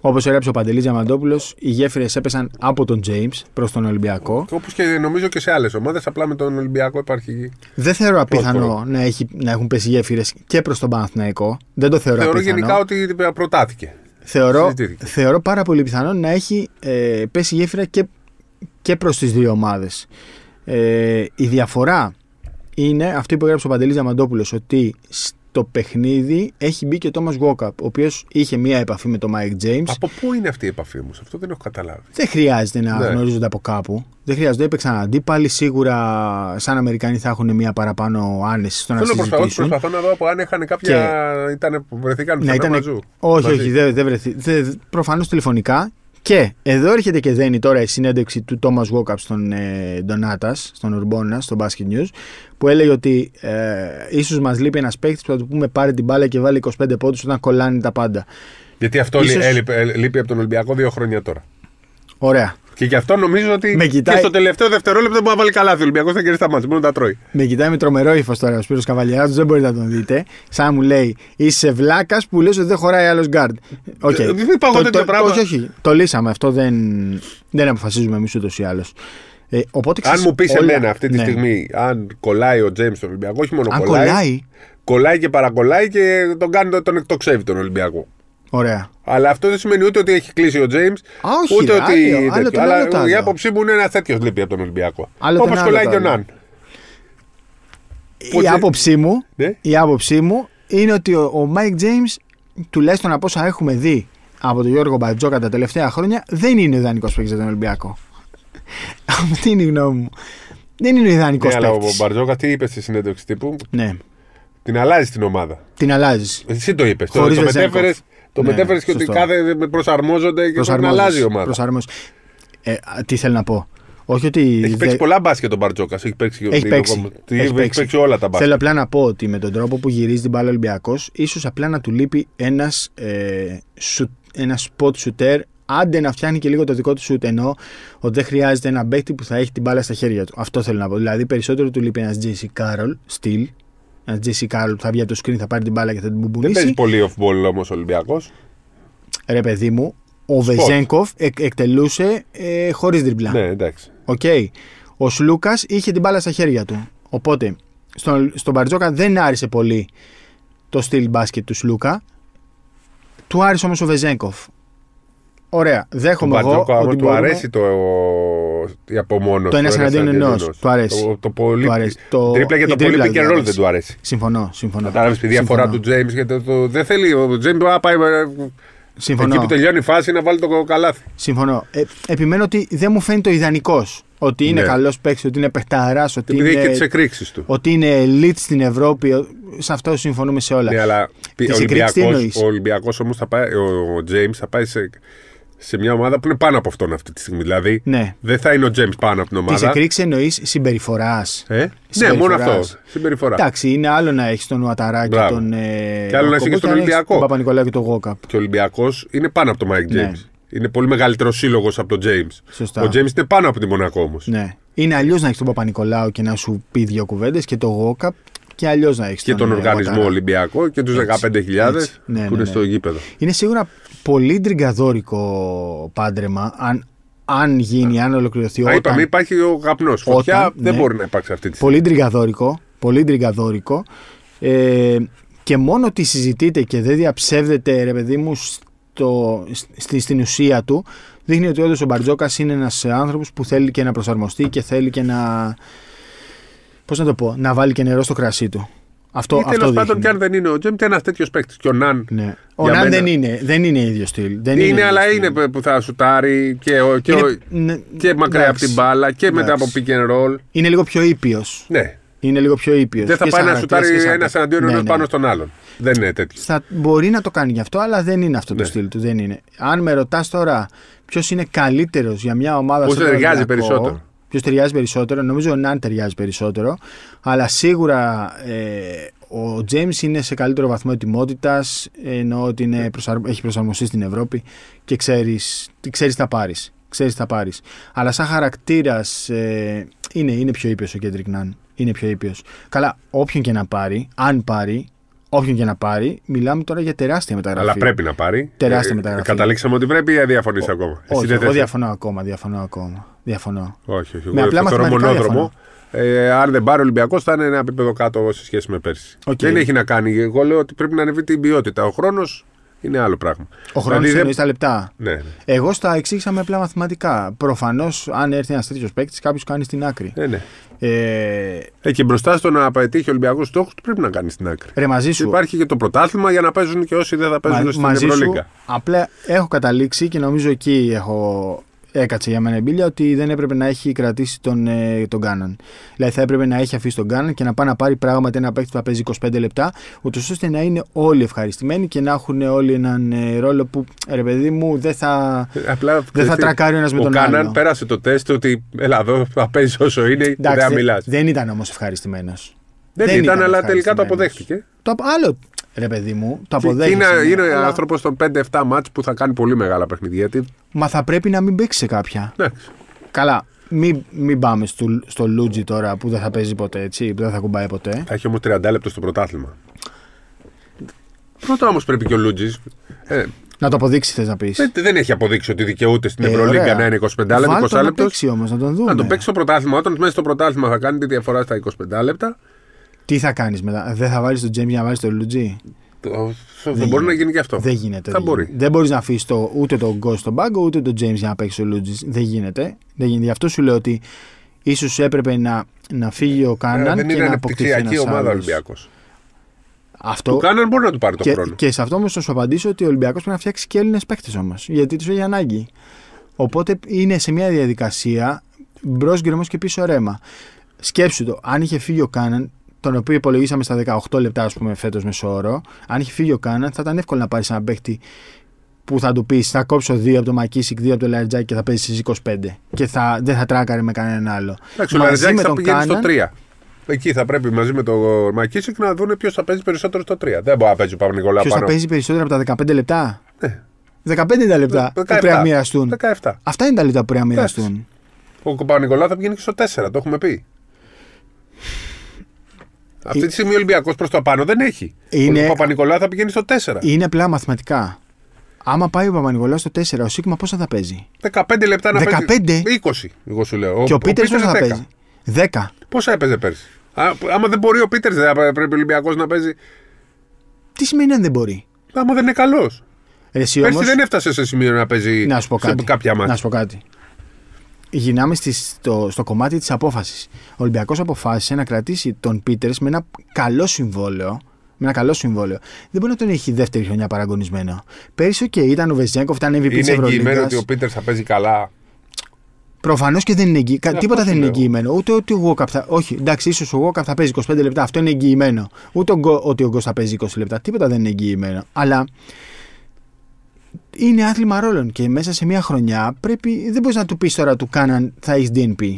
όπως έγραψε ο Παντελής Διαμαντόπουλος, οι γέφυρες έπεσαν από τον Τζέιμ προς τον Ολυμπιακό. Όπως και νομίζω και σε άλλες ομάδες, απλά με τον Ολυμπιακό υπάρχει. Δεν θεωρώ απίθανο να, έχει, να έχουν πέσει γέφυρες και προς τον Παναθηναϊκό. Δεν το θεωρώ, θεωρώ απίθανο. Θεωρώ γενικά ότι προτάθηκε. Θεωρώ, θεωρώ πάρα πολύ πιθανό να έχει ε, πέσει γέφυρα και και προς τις δύο ομάδες. Ε, η διαφορά είναι αυτή που έγραψε ο Παντελής Διαμαντόπουλος ότι στο παιχνίδι έχει μπει και ο Τόμας Γόκαπ, ο οποίος είχε μία επαφή με τον Μάικ Τζέιμς. Από πού είναι αυτή η επαφή μου, αυτό δεν έχω καταλάβει. Δεν χρειάζεται να ναι. γνωρίζονται από κάπου. Δεν χρειάζεται, έπαιξαν αντίπαλοι. Σίγουρα, σαν Αμερικανοί, θα έχουν μία παραπάνω άνεση στο να Θέλω συζητήσουν. Προσπαθώ να δω από αν είχαν κάποια. Και... Ήτανε, βρεθήκαν ναι, ήτανε... Όχι, όχι, δεν Προφανώς τηλεφωνικά και εδώ έρχεται και δένει τώρα η συνέντευξη του Τόμας Βόκαπ στον ε, στον Ουρμπόνα, στο Basket News, που έλεγε ότι ε, ίσως μας λείπει ένας παίχτη που θα του πούμε πάρει την μπάλα και βάλει 25 πόντους όταν κολλάνε τα πάντα. Γιατί αυτό ίσως... λείπει από τον Ολυμπιακό δύο χρόνια τώρα. Ωραία. Και γι' αυτό νομίζω ότι. Με κοιτάει... Και στο τελευταίο δευτερόλεπτο μπορεί να βάλει καλά. Ο Ολυμπιακό θα κερδίσει τα μάτια. μου, τα τρώει. Με κοιτάει με τρομερό ύφος τώρα ο Σπύρος Καβαλιά, Δεν μπορείτε να τον δείτε. Σαν μου λέει Είσαι βλάκας που λες ότι δεν χωράει άλλος γκάρντ. Okay. Δεν υπάρχουν τέτοια πράγματα. Όχι, όχι. Το λύσαμε. Αυτό δεν, δεν αποφασίζουμε εμείς ούτως ή άλλως. Ε, οπότε, ξέρεις, αν μου πεις όλα... εμένα αυτή τη ναι. στιγμή, αν κολλάει ο Τζέιμ στον Ολυμπιακό, όχι μόνο αν κολλάει, κολλάει. Κολλάει και παρακολλάει και τον κάνει τον εκτοξεύει τον Ολυμπιακό. Ωραία. Αλλά αυτό δεν σημαίνει ούτε ότι έχει κλείσει ο Τζέιμ, ούτε ότι. Άλλο, αλλά η άποψή μου είναι ένα τέτοιο λείπει από τον Ολυμπιακό. Όπω κολλάει και ο Ναν. Η, άποψή μου, ναι. η άποψή μου είναι ότι ο, Μάικ Mike τουλάχιστον από όσα έχουμε δει από τον Γιώργο Μπαρτζόκα τα τελευταία χρόνια, δεν είναι ο ιδανικός παίκτης για τον Ολυμπιακό. [LAUGHS] Αυτή είναι η γνώμη μου. Δεν είναι ο ιδανικός ναι, Αλλά ο Μπαρτζόκα τι είπε στη συνέντευξη τύπου. Ναι. Την αλλάζει την ομάδα. Την αλλάζεις. Εσύ το είπες. Το, το μετέφερες το ναι, ναι μετέφερες και ότι κάθε προσαρμόζονται και δεν να αλλάζει η ομάδα. Ε, τι θέλω να πω. Όχι ότι έχει παίξει πολλά μπάσκετ τον Μπαρτζόκας. Έχει παίξει, έχει, παίξει. έχει, έχει παίξει. όλα τα μπάσκετ. Θέλω απλά να πω ότι με τον τρόπο που γυρίζει την μπάλα Ολυμπιακός, ίσως απλά να του λείπει ένας ε, σου... ένας spot shooter. Άντε να φτιάχνει και λίγο το δικό του σουτ ενώ ότι δεν χρειάζεται ένα παίκτη που θα έχει την μπάλα στα χέρια του. Αυτό θέλω να πω. Δηλαδή περισσότερο του λείπει ένας JC Carroll, στυλ, ε, Τζέσι Κάρολ που θα βγει από το screen, θα πάρει την μπάλα και θα την μπουμπουλήσει. Δεν παίζει πολύ off-ball όμως ο Ολυμπιακός. Ρε παιδί μου, ο Βεζέγκοφ εκτελούσε ε, χωρίς τριμπλά. Ναι, εντάξει. Okay. Ο Σλούκας είχε την μπάλα στα χέρια του. Οπότε στον, στον Μπαρτζόκα δεν άρεσε πολύ το στυλ μπάσκετ του Σλούκα. Του άρεσε όμως ο Βεζέγκοφ. Ωραία. Δέχομαι εγώ. Του μπορούμε... του αρέσει το. Η απομόνωση. Το ένα εναντίον ενό. Του αρέσει. Το, το πολύ. Το... Τρίπλα για το πολύ πικ ρόλ δεν του αρέσει. Συμφωνώ. συμφωνώ. Κατάλαβες τη διαφορά του Τζέιμ. Δεν θέλει. Ο Τζέιμ πάει. Ε, συμφωνώ. Εκεί που τελειώνει η φάση να βάλει το καλάθι. Συμφωνώ. Ε, επιμένω ότι δεν μου φαίνεται ο ιδανικός. Ότι είναι ναι. καλός παίκτης, ότι είναι παιχταράς. Ότι Επειδή είναι, και τις του. Ότι είναι elite στην Ευρώπη. Σε αυτό συμφωνούμε σε όλα. Ναι, αλλά ο Ολυμπιακός όμως θα πάει. Ο Τζέιμ θα πάει σε, σε μια ομάδα που είναι πάνω από αυτόν αυτή τη στιγμή. Δηλαδή ναι. δεν θα είναι ο Τζέμ πάνω από την ομάδα. Τη εκρήξη εννοείς συμπεριφοράς. Ε? Ναι, μόνο αυτό. Συμπεριφορά. Εντάξει, είναι άλλο να έχεις τον Ουαταρά και τον. Ε, και άλλο να έχει και τον Ολυμπιακό. Τον παπα και τον Γόκαπ. Και ο Ολυμπιακός είναι πάνω από τον Μάικ Τζέμ. Ναι. Είναι πολύ μεγαλύτερο σύλλογος από τον Τζέιμ. Ο Τζέιμ είναι πάνω από τη Μονακό όμως. Ναι. Είναι αλλιώς να έχεις τον Παπα-Νικολάου και να σου πει δύο κουβέντες και τον Γόκαπ και αλλιώς να έχεις. Και τον, τον ε, οργανισμό Ολυμπιακό και τους 15.000 ναι, που ναι, είναι ναι. στο γήπεδο. Είναι σίγουρα πολύ τριγκαδόρικο πάντρεμα. Αν, αν γίνει, αν ολοκληρωθεί. όταν, είπαμε, υπάρχει ο καπνό. Φωτιά δεν ναι, μπορεί να υπάρξει αυτή τη στιγμή. Πολύ τριγκαδόρικο. Πολύ τριγκαδόρικο. Ε, και μόνο ότι συζητείτε και δεν διαψεύδεται, ρε παιδί μου, στη, στην ουσία του, δείχνει ότι όντως ο Μπαρτζόκας είναι ένας άνθρωπος που θέλει και να προσαρμοστεί και θέλει και να. Πώς να το πω, να βάλει και νερό στο κρασί του. Αυτό, ή τέλο πάντων, και αν δεν είναι ο Τζέμ, ένας τέτοιος παίκτης. Και ο Ναν. Ναι. Ο Ναν δεν είναι, δεν είναι ίδιο στυλ. Δεν είναι, είναι αλλά είναι που θα σουτάρει και, ο, και, είναι, ναι, μακριά από την μπάλα και μετά από pick and roll. Είναι λίγο πιο ήπιος. Ναι. Είναι λίγο πιο ήπιος. Δεν θα πάει να σουτάρει ένα εναντίον ναι, ενός πάνω στον άλλον. Δεν είναι τέτοιο. Θα μπορεί να το κάνει γι' αυτό, αλλά δεν είναι αυτό το στυλ του. Δεν είναι. Αν με ρωτάς τώρα ποιος είναι καλύτερος για μια ομάδα. Που συνεργάζει περισσότερο. Ποιος ταιριάζει περισσότερο. Νομίζω ο Ναν ταιριάζει περισσότερο. Αλλά σίγουρα ε, ο Τζέιμ είναι σε καλύτερο βαθμό ετοιμότητας. ενώ ότι είναι έχει προσαρμοστεί στην Ευρώπη και ξέρεις τι ξέρεις θα πάρεις. Ξέρεις πάρεις. Αλλά σαν χαρακτήρας ε, είναι, είναι πιο ήπιος ο Κέντρικ Ναν. Είναι πιο ήπιος. Καλά, όποιον και να πάρει, αν πάρει, όποιον και να πάρει, μιλάμε τώρα για τεράστια μεταγραφή. Αλλά πρέπει να πάρει. Τεράστια μεταγραφή. Ε, καταλήξαμε ότι πρέπει ή διαφωνείς ακόμα. όχι, εγώ διαφωνώ ακόμα. Διαφωνώ ακόμα. Διαφωνώ. Όχι, όχι. Με απλά μαθηματικά μονόδρομο. Ε, αν δεν πάρει ο Ολυμπιακός, θα είναι ένα επίπεδο κάτω σε σχέση με πέρσι. Δεν έχει να κάνει. Εγώ λέω ότι πρέπει να ανεβεί την ποιότητα. Ο χρόνος είναι άλλο πράγμα. Ο χρόνος δηλαδή, εννοείς τα λεπτά. Ναι, ναι, Εγώ στα εξήγησα με απλά μαθηματικά. Προφανώς, αν έρθει ένας τρίτος παίκτης, κάποιος κάνει στην άκρη. Ναι, ναι. Ε... ε, και μπροστά στο να πετύχει ο Ολυμπιακός στόχο, του πρέπει να κάνει στην άκρη. Ρε, μαζί σου. υπάρχει και το πρωτάθλημα για να παίζουν και όσοι δεν θα παίζουν Μα, στην Ευρωλίγκα. Απλά έχω καταλήξει και νομίζω εκεί έχω έκατσε για μένα η μπίλια ότι δεν έπρεπε να έχει κρατήσει τον, ε, τον Κάναν. Δηλαδή θα έπρεπε να έχει αφήσει τον Κάναν και να πάει να πάρει πράγματι ένα παίκτη που θα παίζει 25 λεπτά, ούτως ώστε να είναι όλοι ευχαριστημένοι και να έχουν όλοι έναν ε, ρόλο που ρε παιδί μου δεν θα, ε, Απλά, δεν θα τρακάρει ένας με τον Κάναν πέρασε το τεστ ότι έλα εδώ θα παίζει όσο είναι Εντάξει, και δεν μιλάς. Δεν ήταν όμως ευχαριστημένος. Δεν, δεν, ήταν, αλλά τελικά το αποδέχτηκε. Το άλλο, Ρε παιδί μου, το αποδέχεσαι. Είναι, είναι, είναι αλλά... άνθρωπος των 5-7 μάτς που θα κάνει πολύ μεγάλα παιχνίδια. Μα θα πρέπει να μην παίξει σε κάποια. Ναι. Καλά, μην, πάμε στο, στο Λούτζι τώρα που δεν θα παίζει ποτέ, έτσι, που δεν θα κουμπάει ποτέ. Θα έχει όμως 30 λεπτό στο πρωτάθλημα. Πρώτα όμως πρέπει και ο Λούτζι. Ε, να το αποδείξεις, θες να πεις. Δεν, έχει αποδείξει ότι δικαιούται στην ε, Ευρωλίγκα να είναι 25 λεπτά. Να το παίξει όμως, να τον δούμε. Να το παίξει στο πρωτάθλημα. Όταν μέσα στο πρωτάθλημα θα κάνει τη διαφορά στα 25 λεπτά τι θα κάνεις μετά, δεν θα βάλεις τον Τζέιμ για να βάλεις τον Λουτζή. Δεν μπορεί γίνεται. να γίνει και αυτό. Δεν γίνεται. μπορεί. Δεν μπορείς να αφήσεις το, ούτε τον Γκο στον πάγκο, ούτε τον Τζέιμ για να παίξει ο Λούτζη. Δεν γίνεται. Δεν γίνεται. Γι' αυτό σου λέω ότι ίσως έπρεπε να, να φύγει ο ε, Κάναν. Δεν και είναι μια ομάδα Ολυμπιακός. Αυτό... Του Κάναν μπορεί να του πάρει τον χρόνο. Και σε αυτό όμως θα σου απαντήσω ότι ο Ολυμπιακός πρέπει να φτιάξει και Έλληνες παίκτες όμως. Γιατί τους έχει ανάγκη. Οπότε είναι σε μια διαδικασία μπρος γκρεμός και πίσω ρέμα. Σκέψου το, αν είχε φύγει ο Κάναν, τον οποίο υπολογίσαμε στα 18 λεπτά, ας πούμε, φέτος μεσόωρο, αν είχε φύγει ο Κάναν, θα ήταν εύκολο να πάρεις ένα παίχτη που θα του πεις: Θα κόψω δύο από το Μακίσικ, δύο από το Λαριτζάκι και θα παίζεις στις 25 και θα, δεν θα τράκαρε με κανέναν άλλο. Εντάξει, ο Λαριτζάκι θα πηγαίνει Κάναν, στο 3. Εκεί θα πρέπει μαζί με το Μακίσικ να δουν ποιος θα παίζει περισσότερο στο 3. Δεν μπορεί να παίζει ο παπα Ποιος θα παίζει περισσότερο από τα 15 λεπτά. Ναι. 15 είναι τα λεπτά που πρέπει να μοιραστούν. Αυτά είναι τα λεπτά που πρέπει να μοιραστούν. Ο Παπα-Νικολάου θα πηγαίνει και στο 4, το έχουμε πει. Αυτή τη στιγμή ο Ολυμπιακός προς το πάνω δεν έχει. Είναι... Ο Παπα-Νικολάου θα πηγαίνει στο 4. Είναι απλά μαθηματικά. Άμα πάει ο Παπα-Νικολάου στο 4, ο Σίγμα πόσα θα παίζει. 15 λεπτά να 15... παίζει. 20, εγώ σου λέω. Και ο, ο Πίτερ πόσα θα παίζει. 10. Πόσα έπαιζε πέρσι. Ά, άμα δεν μπορεί ο Πίτερ, δεν πρέπει ο Ολυμπιακός να παίζει. Τι σημαίνει αν δεν μπορεί. Άμα δεν είναι καλός. Πέρσι όμως... δεν έφτασε σε σημείο να παίζει να σε κάποια μάτια. Να σου πω κάτι γυρνάμε στο, στο κομμάτι της απόφασης. Ο Ολυμπιακός αποφάσισε να κρατήσει τον Πίτερ με ένα καλό συμβόλαιο. Με ένα καλό συμβόλαιο. Δεν μπορεί να τον έχει δεύτερη χρονιά παραγωνισμένο. Πέρυσι, και okay, ήταν ο Βεζέγκοφ, ήταν MVP της Ευρωλίγα. Είναι εγγυημένο ότι ο Πίτερ θα παίζει καλά. Προφανώς και δεν είναι εγγυημένο. τίποτα δεν είναι εγγυημένο. Ούτε ότι ο Walkup θα. Όχι, εντάξει, ίσως ο θα παίζει 25 λεπτά. Αυτό είναι εγγυημένο. Ούτε ότι ο Γκος θα παίζει 20 λεπτά. Τίποτα δεν είναι εγγυημένο. Αλλά είναι άθλημα ρόλων και μέσα σε μια χρονιά πρέπει, δεν μπορείς να του πεις τώρα του κάναν θα έχεις DNP.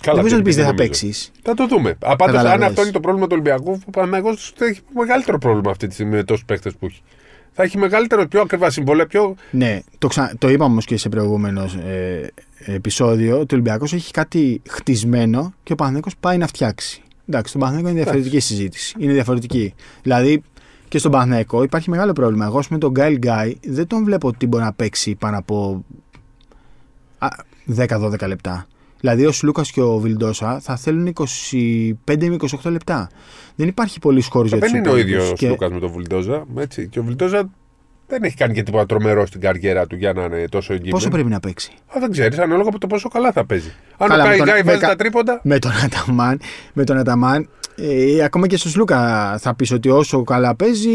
Καλά, δεν μπορείς δεν θα παίξεις. Θα το δούμε. Απάντως, αν αυτό είναι το πρόβλημα του Ολυμπιακού, ο Παναγό θα έχει μεγαλύτερο πρόβλημα αυτή τη στιγμή με τόσους παίχτε που έχει. Θα έχει μεγαλύτερο, πιο ακριβά συμβόλαια. Πιο... Ναι, το, ξα... το όμως και σε προηγούμενος ε, επεισόδιο. ο Ολυμπιακός έχει κάτι χτισμένο και ο Παναγό πάει να φτιάξει. Εντάξει, το Παναθηναϊκό είναι διαφορετική συζήτηση. Είναι διαφορετική. Δηλαδή, και στον Παναθηναϊκό υπάρχει μεγάλο πρόβλημα. Εγώ, με τον Γκάιλ Γκάι δεν τον βλέπω ότι μπορεί να παίξει πάνω από 10-12 λεπτά. Δηλαδή, ο Σλούκα και ο Βιλντόσα θα θέλουν 25 με 28 λεπτά. Δεν υπάρχει πολύ χώρο για ε, τους Δεν είναι ο ίδιο ο Σλούκα με τον Βιλντόσα. Έτσι. Και ο Βιλντόσα δεν έχει κάνει και τίποτα τρομερό στην καριέρα του για να είναι τόσο εγγυημένο. Πόσο πρέπει να παίξει. Α, δεν ξέρεις, ανάλογα από το πόσο καλά θα παίζει. Αν καλά, ο Γκάι βάζει τα τρίποντα. Με με τον Αταμάν ε, ακόμα και στο Σλούκα θα πεις ότι όσο καλά παίζει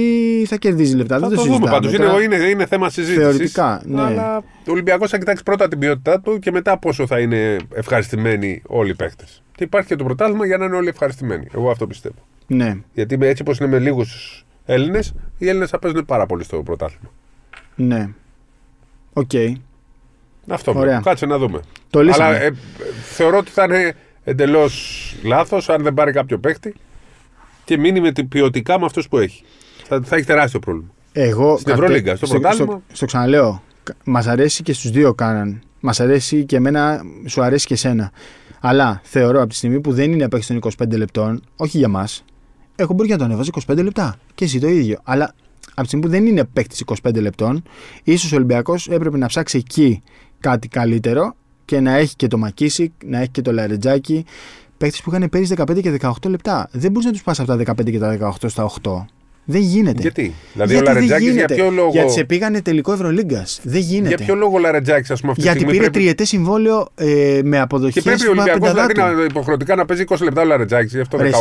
θα κερδίζει λεπτά. Θα δεν το, δούμε πάντω. Είναι, είναι, θέμα συζήτησης. Θεωρητικά. Ναι. Αλλά ο Ολυμπιακός θα κοιτάξει πρώτα την ποιότητά του και μετά πόσο θα είναι ευχαριστημένοι όλοι οι παίχτε. Και υπάρχει και το πρωτάθλημα για να είναι όλοι ευχαριστημένοι. Εγώ αυτό πιστεύω. Ναι. Γιατί έτσι όπως είναι με λίγους Έλληνες, οι Έλληνες θα παίζουν πάρα πολύ στο πρωτάθλημα. Ναι. Οκ. Okay. Αυτό. Ναι. Κάτσε να δούμε. Αλλά ε, ε, θεωρώ ότι θα είναι εντελώς λάθος, αν δεν πάρει κάποιο παίχτη και μείνει με ποιοτικά με αυτούς που έχει. Θα, θα έχει τεράστιο πρόβλημα. Εγώ, Στην Ευρωλίγκα, στο πρωτάθλημα. Στο, στο, ξαναλέω, μας αρέσει και στους δύο κάναν. Μας αρέσει και εμένα, σου αρέσει και εσένα. Αλλά θεωρώ από τη στιγμή που δεν είναι παίχτη των 25 λεπτών, όχι για μας, έχω μπορεί να το έβαζε 25 λεπτά. Και εσύ το ίδιο. Αλλά από τη στιγμή που δεν είναι παίκτης 25 λεπτών, ίσως ο Ολυμπιακός έπρεπε να ψάξει εκεί κάτι καλύτερο και να έχει και το Μακίσικ, να έχει και το Λαρετζάκι. Παίχτε που είχαν πέρυσι 15 και 18 λεπτά. Δεν μπορείς να τους πας από τα 15 και τα 18 στα 8. Δεν γίνεται. Γιατί, δηλαδή Γιατί ο Λαρετζάκη για ποιο λόγο. Γιατί σε πήγανε τελικό Ευρωλίγκας. Δεν γίνεται. Για ποιο λόγο ο Λαρετζάκης, ας πούμε, αυτή Γιατί πήρε πρέπει... τριετές συμβόλαιο ε, με αποδοχή. Και πρέπει ο Ολυμπιακό δηλαδή να, υποχρεωτικά να παίζει 20 λεπτά ο Λαρετζάκης.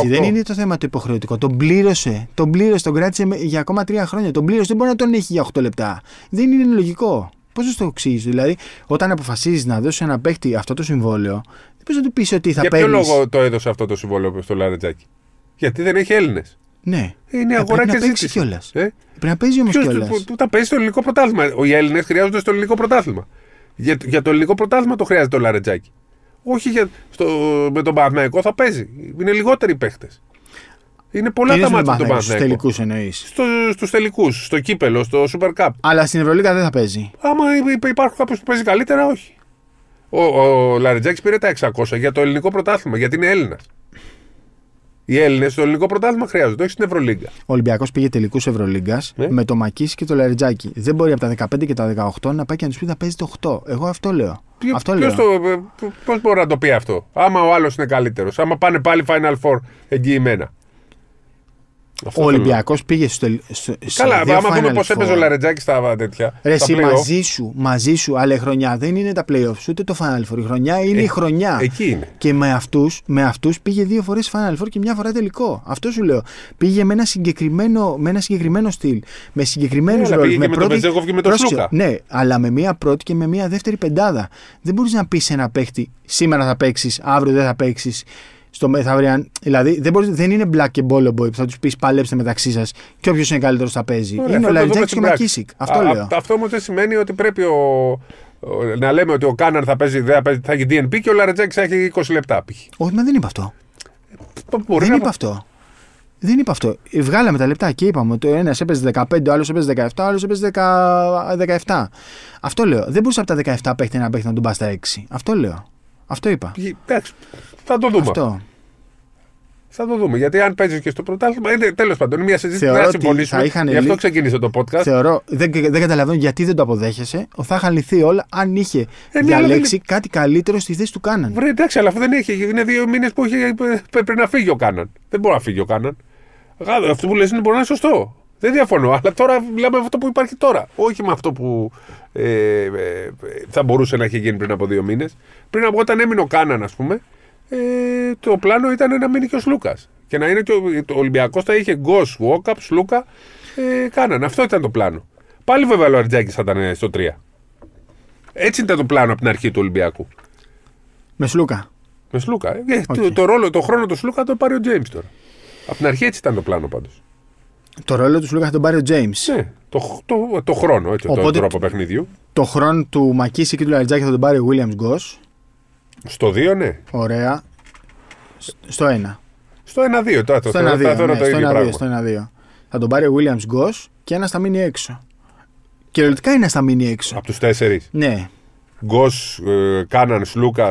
δεν είναι το θέμα το υποχρεωτικό. Τον πλήρωσε. Τον πλήρωσε, τον κράτησε για ακόμα τρία χρόνια. Τον πλήρωσε. Δεν μπορεί να τον έχει για 8 λεπτά. Δεν είναι λογικό. Πώς να το εξηγήσει, Δηλαδή, όταν αποφασίζεις να δώσεις ένα παίχτη αυτό το συμβόλαιο, δεν να του πεις ότι θα παίρνει. Για ποιο λόγο το έδωσε αυτό το συμβόλαιο στο Λαρετζάκι. Γιατί δεν έχει Έλληνες. Ναι. Είναι ε, αγορά και ζήτηση. Ε? Πρέπει να παίζει όμως κιόλας. Που, τα παίζει στο ελληνικό πρωτάθλημα. Οι Έλληνες χρειάζονται στο ελληνικό πρωτάθλημα. Για, για το ελληνικό πρωτάθλημα το χρειάζεται το Λαρετζάκι. Όχι για, στο, με τον Παναθηναϊκό θα παίζει. Είναι λιγότεροι παίχτες. Είναι πολλά τα μάτια του Παναθηναϊκού. Στου τελικούς εννοείς. Στο, στους τελικούς, στο κύπελο, στο Super Cup. Αλλά στην Ευρωλίγα δεν θα παίζει. Άμα υπάρχουν κάποιο που παίζει καλύτερα, όχι. Ο, ο, ο Λαριτζάκης πήρε τα 600 για το ελληνικό πρωτάθλημα, γιατί είναι Έλληνας. Οι Έλληνες στο ελληνικό πρωτάθλημα χρειάζονται, όχι στην Ευρωλίγκα. Ο Ολυμπιακός πήγε τελικούς Ευρωλίγκας ναι. με το Μακίση και το Λαριτζάκη. Δεν μπορεί από τα 15 και τα 18 να πάει και να τους πει να παίζει το 8. Εγώ αυτό λέω. Ε, Πώς μπορεί να το πει αυτό. Άμα ο άλλος είναι καλύτερος. Άμα πάνε πάλι Final Four εγγυημένα ο Ολυμπιακός πήγε στο. στο Καλά, δύο άμα δούμε πω έπαιζε ο Λαρετζάκης στα τέτοια. Ρε, εσύ μαζί σου, μαζί σου, αλλά η χρονιά δεν είναι τα playoffs ούτε το Final Four. Η χρονιά είναι η ε, χρονιά. Εκεί είναι. Και με αυτούς με αυτούς πήγε δύο φορές Final Four και μια φορά τελικό. Αυτό σου λέω. Πήγε με ένα συγκεκριμένο, με ένα συγκεκριμένο στυλ. Με συγκεκριμένους ε, ρόλου. Με, με και με τον Ναι, αλλά με μια πρώτη και με μια δεύτερη πεντάδα. Δεν μπορείς να πεις ένα παίχτη σήμερα θα παίξεις, αύριο δεν θα παίξεις στο μεθαυριαν. Δηλαδή δεν, μπορείς, δεν είναι μπλακ και μπόλο που θα τους πεις παλέψτε μεταξύ σας και όποιος είναι καλύτερος θα παίζει. Ωραία, είναι ο Λαριτζάκη και ο Μακίσικ. Αυτό α, λέω. αυτό όμως δεν σημαίνει ότι πρέπει ο, να λέμε ότι ο Κάναν θα παίζει, θα έχει DNP και ο Λαριτζάκη θα έχει 20 λεπτά π.χ. Όχι, μα δεν είπα αυτό. δεν είπα αυτό. Δεν είπα αυτό. Ε, βγάλαμε τα λεπτά και είπαμε ότι ο ένας έπαιζε 15, ο άλλος έπαιζε 17, ο άλλος έπαιζε 17. Αυτό λέω. Δεν μπορούσε από τα 17 παίχτε να παίχτε να τον πας στα 6. Αυτό λέω. Αυτό είπα. Θα το δούμε. Αυτό. Θα το δούμε. Γιατί αν παίζεις και στο πρωτάθλημα. τέλος πάντων μια συζήτηση που θα συμφωνήσουμε. Θα Γι' αυτό ξεκίνησε το podcast. Θεωρώ. Δεν, δεν καταλαβαίνω γιατί δεν το αποδέχεσαι. Θα είχαν λυθεί όλα αν είχε ε, διαλέξει κάτι καλύτερο στη θέση του Κάναν. Βρε, εντάξει, αλλά αυτό δεν είχε. Είναι δύο μήνες που είχε, πρέπει να φύγει ο Κάναν. Δεν μπορεί να φύγει ο Κάναν. Αυτό που λες είναι μπορεί να είναι σωστό. Δεν διαφωνώ. Αλλά τώρα μιλάμε αυτό που υπάρχει τώρα. Όχι με αυτό που ε, ε θα μπορούσε να είχε γίνει πριν από δύο μήνες. Πριν από όταν έμεινε ο Κάναν, ας πούμε, ε, το πλάνο ήταν να μείνει και ο Σλούκας. Και να είναι και ο, το Ολυμπιακός θα είχε γκος, Βόκαπ, Σλούκα. Ε, κάνανε. Αυτό ήταν το πλάνο. Πάλι βέβαια ο Αρτζάκης θα ήταν ε, στο 3. Έτσι ήταν το πλάνο από την αρχή του Ολυμπιακού. Με Σλούκα. Με Σλούκα. Ε, okay. Ε, το, το, ρόλο, το χρόνο του Σλούκα το πάρει ο Τζέιμ τώρα. Από την αρχή έτσι ήταν το πλάνο πάντως. Το ρόλο του Σλούκα θα τον πάρει ο Τζέιμ. Ναι, το, το, το, χρόνο, έτσι, Οπότε, το τρόπο παιχνιδιού. Το χρόνο του Μακίση και του Λαριτζάκη θα τον πάρει ο Βίλιαμ Γκο. Στο 2, ναι. Ωραία. Στο 1. Στο 1-2, τώρα το ναι, το Στο 1-2. Θα τον πάρει ο Williams Γκο και ένας θα μείνει έξω. Κυριολεκτικά είναι θα μείνει έξω. Από τους 4. Ναι. Γκο, Κάναν, Κάναν, Σλούκα.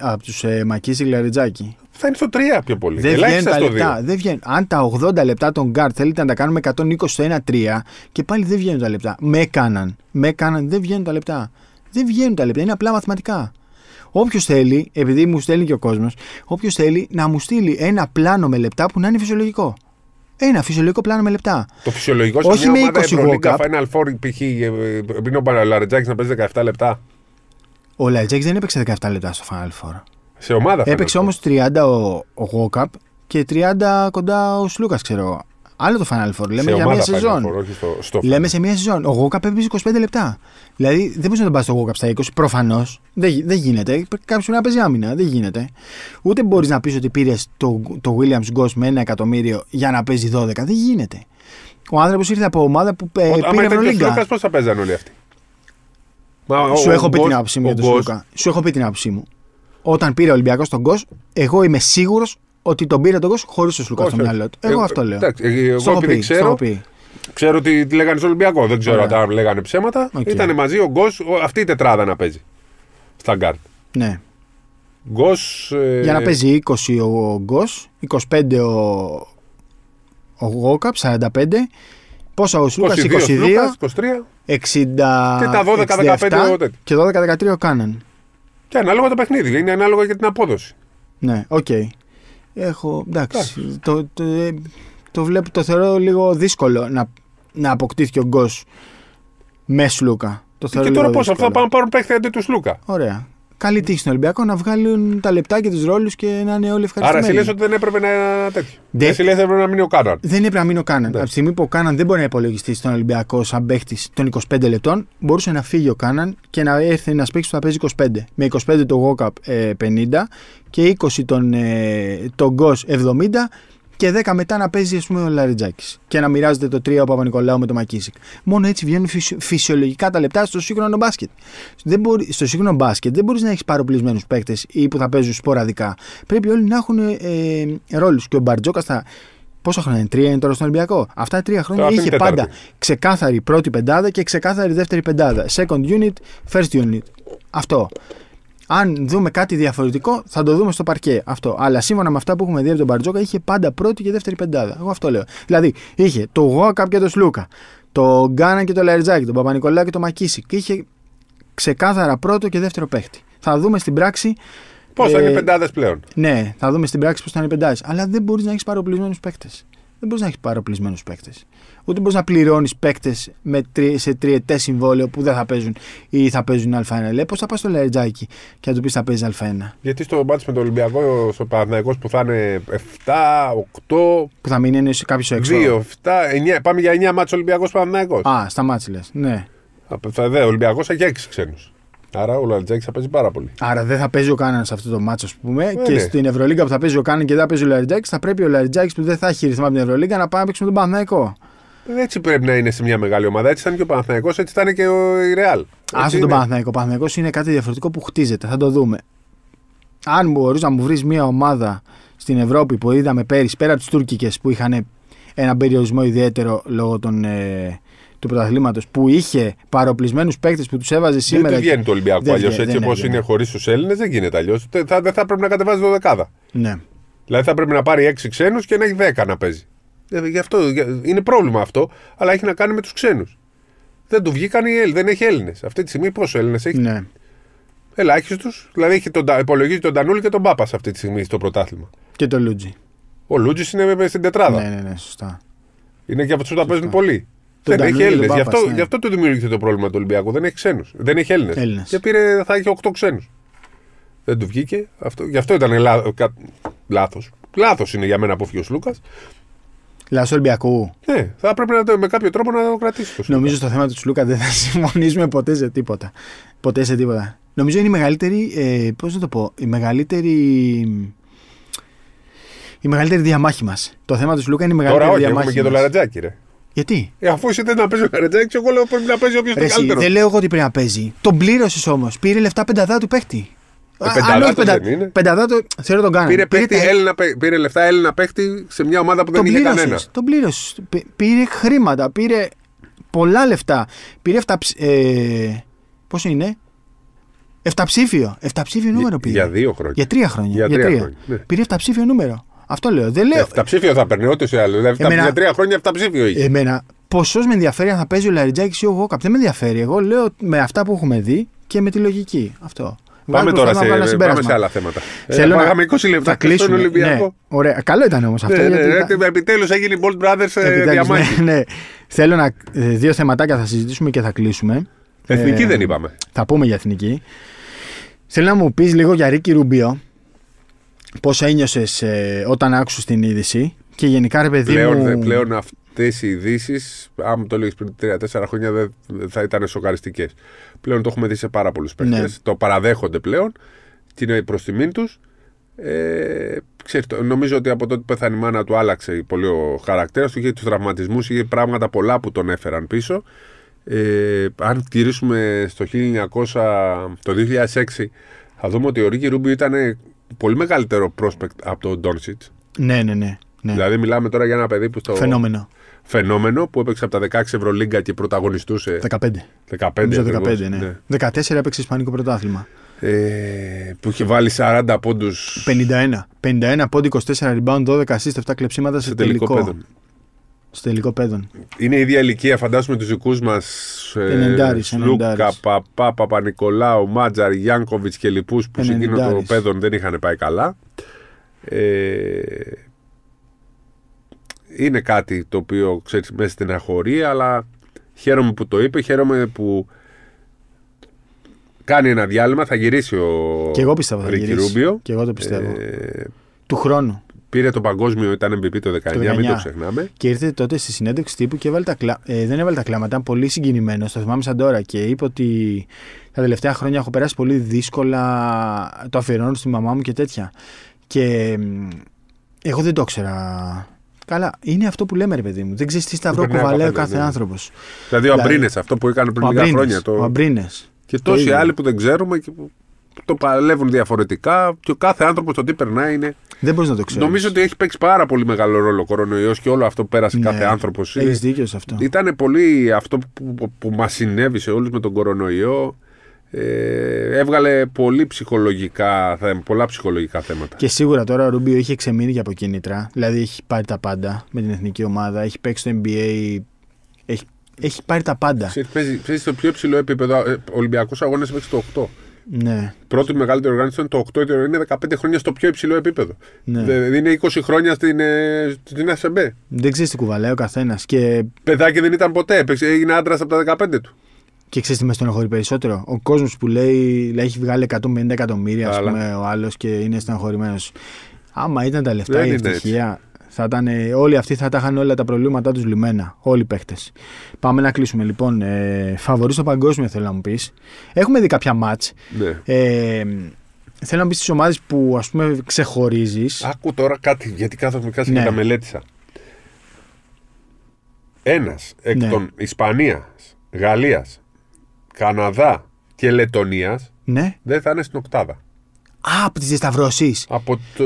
Από τους ε, Μακίση Λαριτζάκη. Ε, θα είναι στο 3 πιο πολύ. Δεν βγαίνουν τα λεπτά. 2. Δεν βγαίνουν. Αν τα 80 λεπτά των Γκάρ θέλετε να τα κάνουμε 120 στο 1-3 και πάλι δεν βγαίνουν τα λεπτά. Με έκαναν. Με Κάναν δεν βγαίνουν τα λεπτά. Δεν βγαίνουν τα λεπτά. Είναι απλά μαθηματικά. Όποιος θέλει, επειδή μου στέλνει και ο κόσμος, όποιος θέλει να μου στείλει ένα πλάνο με λεπτά που να είναι φυσιολογικό. Ένα φυσιολογικό πλάνο με λεπτά. Το φυσιολογικό Όχι με 20 λεπτά up Final Four π.χ. Ε, ε, πριν ο Λαρετζάκης να παίζει 17 λεπτά. Ο Λαρετζάκης δεν έπαιξε 17 λεπτά στο Final Four. Σε ομάδα Έπαιξε όμως 30 ο, ο και 30 κοντά ο Σλούκας, ξέρω εγώ. Άλλο το Final Four. Λέμε σε για μια σεζόν. Four, στο, στο Λέμε σε μια σεζόν. Ο Γόκαπ έπαιζε 25 λεπτά. Δηλαδή δεν μπορείς να τον πας στο Γόκαπ στα 20. Προφανώς. Δεν, δεν γίνεται. Κάποιος να παίζει άμυνα. Δεν γίνεται. Ούτε μπορείς να πεις ότι πήρες το, το Williams Ghost με ένα εκατομμύριο για να παίζει 12. Δεν γίνεται. Ο άνθρωπος ήρθε από ομάδα που ε, πήρε Ευρωλίγκα. Πώς θα παίζαν όλοι αυτοί. Σου έχω πει την άποψή μου για τον Σου έχω πει την άποψή μου. Όταν πήρε ο Ολυμπιακός τον Γκος, εγώ είμαι σίγουρος ότι τον πήρε τον κόσμο χωρί τον Λουκά στο μυαλό του. Εγώ ε, αυτό λέω. εγώ πει, ξέρω. Ξέρω ότι τη λέγανε στο Ολυμπιακό. Δεν ξέρω αν λέγανε ψέματα. Ήταν μαζί ο Γκος, αυτή η τετράδα να παίζει. Στα γκάρτ. Ναι. Γκος, ε, Για να παίζει 20 ο Γκο, 25 ο, ο Γόκαπ, 45. Πόσα ο Σούκα, 22, 23. 60... Και τα 12-15 Και 12-13 ο Κάναν. Και ανάλογα το παιχνίδι, είναι ανάλογα και την απόδοση. Ναι, οκ. Okay. Έχω, εντάξει, το, ε, το, βλέπω, το θεωρώ λίγο δύσκολο να, να ο Γκος μες Σλούκα. Το και τώρα πώς αυτό θα πάμε πάρουν παίχτε αντί τους Σλούκα. Ωραία καλή τύχη στον Ολυμπιακό να βγάλουν τα λεπτά και τους ρόλους και να είναι όλοι ευχαριστημένοι. Άρα εσύ λες ότι δεν έπρεπε να είναι τέτοιο. Δεν εσύ ότι έπρεπε να μείνει ο Κάναν. Δεν έπρεπε να μείνει ο Κάναν. Από τη στιγμή που ο Κάναν δεν μπορεί να υπολογιστεί στον Ολυμπιακό σαν παίχτης των 25 λεπτών, μπορούσε να φύγει ο Κάναν και να έρθει ένας παίχτης που θα παίζει 25. Με 25 το Γόκαπ ε, 50 και 20 τον, ε, τον Γκος 70 και 10 μετά να παίζει ας πούμε, ο Λαριτζάκης και να μοιράζεται το 3 ο Παπα-Νικολάου με το Μακίσικ. Μόνο έτσι βγαίνουν φυσιολογικά τα λεπτά στο σύγχρονο μπάσκετ. Δεν μπορεί, στο σύγχρονο μπάσκετ δεν μπορείς να έχεις παροπλισμένους παίκτες ή που θα παίζουν σποραδικά. Πρέπει όλοι να έχουν ε, ε ρόλους. Και ο Μπαρτζόκας θα, Πόσα χρόνια είναι, τρία είναι τώρα στον Ολυμπιακό. Αυτά τα τρία χρόνια είχε τετάρτη. πάντα ξεκάθαρη πρώτη πεντάδα και ξεκάθαρη δεύτερη πεντάδα. Second unit, first unit. Αυτό. Αν δούμε κάτι διαφορετικό, θα το δούμε στο παρκέ. Αυτό. Αλλά σύμφωνα με αυτά που έχουμε δει από τον Μπαρτζόκα, είχε πάντα πρώτη και δεύτερη πεντάδα. Εγώ αυτό λέω. Δηλαδή, είχε το Γόκαπ και το Σλούκα, το Γκάνα και το Λαριτζάκι, τον παπα νικολακη και το Μακίση. Και είχε ξεκάθαρα πρώτο και δεύτερο παίχτη. Θα δούμε στην πράξη. Πώς θα είναι ε, πεντάδες πλέον. Ναι, θα δούμε στην πράξη πώς θα είναι πεντάδες. Αλλά δεν μπορείς να έχεις παροπλισμένους παίχτε. Δεν μπορείς να έχεις παροπλισμένους παίκτες ούτε μπορείς να πληρώνεις παίκτες σε τριετές συμβόλαιο που δεν θα παίζουν ή θα παίζουν Α1. Λέει πώς θα πας στο Λαριτζάκι και να του πεις θα παίζει Α1. Γιατί στο μάτι με τον Ολυμπιακό, στο Παναγενικό που θα είναι 7, 8. Που θα μείνει είναι κάποιος έξω. 2, 7, 9. Πάμε για 9 μάτσο Ολυμπιακό Παναγενικό. Α, στα μάτια λες. Ναι. Ο Ολυμπιακός έχει 6 ξένους. Άρα ο Λαριτζάκη θα παίζει πάρα πολύ. Άρα δεν θα παίζει ο κανένα σε αυτό το μάτσο, ας πούμε. Ε, και ναι. στην Ευρωλίγκα που θα παίζει ο κανένα και δεν θα παίζει ο Λαριτζάκη, θα πρέπει ο Λαριτζάκη που δεν θα έχει ρυθμό από την Ευρωλίγκα να πάει να με τον έτσι πρέπει να είναι σε μια μεγάλη ομάδα. Έτσι ήταν και ο Παναθναϊκό, έτσι ήταν και ο η Ρεάλ. Άσε τον Παναθναϊκό. Ο Παναθναϊκό είναι κάτι διαφορετικό που χτίζεται. Θα το δούμε. Αν μπορείς να μου βρεις μια ομάδα στην Ευρώπη που είδαμε πέρυσι, πέρα από τις τουρκικές που είχαν ένα περιορισμό ιδιαίτερο λόγω των, ε, του πρωταθλήματος, που είχε παροπλισμένους παίκτες που τους έβαζε σήμερα. Δεν βγαίνει το Ολυμπιακό αλλιώ. Έτσι όπω είναι χωρίς τους Έλληνες, δεν γίνεται αλλιώς. Δεν θα, θα, θα πρέπει να κατεβάζει 12. Ναι. Δηλαδή θα πρέπει να πάρει 6 ξένους και να έχει 10 να παίζει. Ε, γι' αυτό είναι πρόβλημα αυτό, αλλά έχει να κάνει με τους ξένους. Δεν του βγήκαν οι Έλληνε, δεν έχει Έλληνες. Αυτή τη στιγμή πόσο Έλληνες έχει. Ναι. Ελάχιστου. Δηλαδή τον, υπολογίζει τον Τανούλη και τον Πάπας αυτή τη στιγμή στο πρωτάθλημα. Και τον Λούτζι. Ο Λούτζι είναι στην τετράδα. Ναι, ναι, ναι, σωστά. Είναι και από τους που τα παίζουν πολύ. Τον δεν έχει Έλληνε. Ναι. Γι, αυτό, ναι. του δημιουργήθηκε το πρόβλημα του Ολυμπιακού. Δεν έχει ξένους. Δεν έχει Έλληνες. Και πήρε, θα έχει 8 ξένους. Δεν του βγήκε. Αυτό, γι' αυτό ήταν λάθος. Λάθος είναι για μένα από ο Λούκα. Λα Ολυμπιακού. Ναι, θα έπρεπε να, το, με κάποιο τρόπο να το κρατήσει. Νομίζω στο θέμα του Σλούκα δεν θα [LAUGHS] συμφωνήσουμε ποτέ σε τίποτα. Ποτέ σε τίποτα. Νομίζω είναι η μεγαλύτερη. Ε, Πώς να το πω, η μεγαλύτερη. Η μεγαλύτερη διαμάχη μας. Το θέμα του Σλούκα είναι η μεγαλύτερη Τώρα όχι, διαμάχη. Έχουμε και το Λαρατζάκη ρε. Γιατί? Ε, αφού είσαι να παίζει ο Λαρατζάκη εγώ λέω πρέπει να παίζει όποιος είναι καλύτερο. Δεν λέω εγώ ότι πρέπει να παίζει. Τον πλήρωσες όμως. Πήρε λεφτά πενταδά του παίχτη. Ε, πενταδάτο δεν είναι. Πενταδάτο, ξέρω τον κάνει. Πήρε, πήρε, τα... Έλληνα, πήρε λεφτά Έλληνα παίχτη σε μια ομάδα που δεν είχε κανένα. Τον πλήρωσες. Πήρε χρήματα, πήρε πολλά λεφτά. Πήρε 7. Ε, Πώς είναι, Εφταψήφιο. Εφταψήφιο νούμερο πήρε. Για δύο χρόνια. Για τρία χρόνια. Για τρία για τρία. Χρόνια, ναι. Πήρε εφταψήφιο νούμερο. Αυτό λέω. Δεν λέω. Εφταψήφιο θα παίρνει σε άλλο. Δηλαδή, Εμένα... Για τρία χρόνια εφταψήφιο είχε. Εμένα, ποσός με ενδιαφέρει αν θα παίζει ο Λαριτζάκης ή ο Γόκαπ. Δεν με ενδιαφέρει. Εγώ λέω με αυτά που έχουμε δει και με τη λογική. Αυτό. Πάμε τώρα σε, πάμε σε άλλα θέματα. Ε, Θέλω να... 20 λεπτά στον Ολυμπιακό. Ναι. Ωραία. Καλό ήταν όμως αυτό. Ναι, ναι, ναι Επιτέλους έγινε η Bold Brothers ε, ναι, διαμάχη. Ναι, ναι. Θέλω να. Ε, δύο θεματάκια θα συζητήσουμε και θα κλείσουμε. Εθνική δεν είπαμε. Θα πούμε για εθνική. Θέλω να μου πεις λίγο για Ρίκη Ρουμπίο. Πώς ένιωσες ε, όταν άκουσες την είδηση και γενικά ρε παιδί πλέον, μου αυτέ οι ειδήσεις, αν το λέει πριν 3-4 χρόνια, δεν θα ήταν σοκαριστικές. Πλέον το έχουμε δει σε πάρα πολλούς ναι. παίκτες. Το παραδέχονται πλέον. και είναι προ τιμή τους. Ε, νομίζω ότι από τότε που πέθανε η μάνα του άλλαξε πολύ ο χαρακτήρα του. Είχε τους τραυματισμούς, είχε πράγματα πολλά που τον έφεραν πίσω. Ε, αν γυρίσουμε στο 1900, το 2006, θα δούμε ότι ο Ρίγκη Ρούμπι ήταν πολύ μεγαλύτερο πρόσπεκτ από τον Ντόνσιτ. Ναι, ναι, ναι. Ναι. Δηλαδή, μιλάμε τώρα για ένα παιδί που στο. Φαινόμενο φαινόμενο που έπαιξε από τα 16 Ευρωλίγκα και πρωταγωνιστούσε. 15. 15, 15 ναι. 14 ναι. έπαιξε Ισπανικό πρωτάθλημα. Ε, που είχε βάλει 40 πόντου. 51. 51 πόντου, 24 rebound, 12 ασίστε 7 κλεψίματα σε, σε τελικό. τελικό παιδον. τελικό πέδων Είναι η ίδια ηλικία, φαντάζομαι, τους δικούς μας. Ε, ενενταρι Λούκα, Παπα, Παπα-Νικολάου, Μάτζαρ, Γιάνκοβιτ και λοιπού που σε εκείνο το δεν είχαν πάει καλά. Ε, είναι κάτι το οποίο ξέρεις μέσα στην αχωρή, αλλά χαίρομαι που το είπε, χαίρομαι που κάνει ένα διάλειμμα, θα γυρίσει ο Και εγώ πιστεύω θα γυρίσει. Ρούμπιο. Και εγώ το πιστεύω. Ε, Του χρόνου. Πήρε το παγκόσμιο, ήταν MVP το 19, 19, μην το ξεχνάμε. Και ήρθε τότε στη συνέντευξη τύπου και έβαλε ε, δεν έβαλε τα κλάματα, ήταν πολύ συγκινημένο. Το θυμάμαι σαν τώρα και είπε ότι τα τελευταία χρόνια έχω περάσει πολύ δύσκολα. Το αφιερώνω στη μαμά μου και τέτοια. Και εγώ δεν το ήξερα Καλά, είναι αυτό που λέμε, ρε παιδί μου. Δεν ξέρεις τι σταυρό κουβαλάει ο κάθε ναι. άνθρωπος. Δηλαδή ο δηλαδή, Αμπρίνες, αυτό που έκανε πριν λίγα χρόνια. Ο Αμπρίνες. Και τόσοι άλλοι που δεν ξέρουμε και που το παλεύουν διαφορετικά και ο κάθε άνθρωπος το τι περνάει είναι. Δεν μπορείς να το ξέρεις. Νομίζω ότι έχει παίξει πάρα πολύ μεγάλο ρόλο ο κορονοϊός και όλο αυτό που πέρασε ναι. κάθε άνθρωπος. Έχεις δίκιο σε αυτό. Ήταν πολύ αυτό που, που, που μας συνέβη σε όλους με τον κορονοϊό. Ε, έβγαλε πολύ ψυχολογικά, πολλά ψυχολογικά θέματα. Και σίγουρα τώρα ο Ρούμπιο Είχε ξεμείνει και από κίνητρα. Δηλαδή έχει πάρει τα πάντα με την εθνική ομάδα. Έχει παίξει το NBA. Έχει, έχει πάρει τα πάντα. Παίζει στο πιο υψηλό επίπεδο. Ε, Ολυμπιακούς αγώνες μέχρι το 8. Ναι. Πρώτη μεγαλύτερη οργάνωση το 8 είναι 15 χρόνια στο πιο υψηλό επίπεδο. Ναι. Δεν είναι 20 χρόνια στην, ε, στην Δεν ξέρεις τι κουβαλάει ο καθένας. Και... Παιδάκι δεν ήταν ποτέ. Έγινε άντρας από τα 15 του. Και ξέρεις τι με στενοχωρεί περισσότερο. Ο κόσμος που λέει, λέει έχει βγάλει 150 εκατομμύρια, ας πούμε, ο άλλος και είναι στενοχωρημένος. Άμα ήταν τα λεφτά, η ευτυχία. Θα ήταν, ε, όλοι αυτοί θα τα είχαν όλα τα προβλήματά τους λιμένα. Όλοι οι παίχτε. Πάμε να κλείσουμε λοιπόν. Ε, Φαβορείς στο παγκόσμιο, θέλω να μου πεις. Έχουμε δει κάποια μάτ. Ναι. Ε, θέλω να πει στι ομάδες που ας πούμε ξεχωρίζεις. Άκου τώρα κάτι, γιατί κάθομαι κάτι ναι. και τα μελέτησα. Ένας εκ ναι. των Ισπανίας, Γαλλίας, Καναδά και Λετωνίας ναι. δεν θα είναι στην οκτάδα. Α, από τι διασταυρώσει. Από το.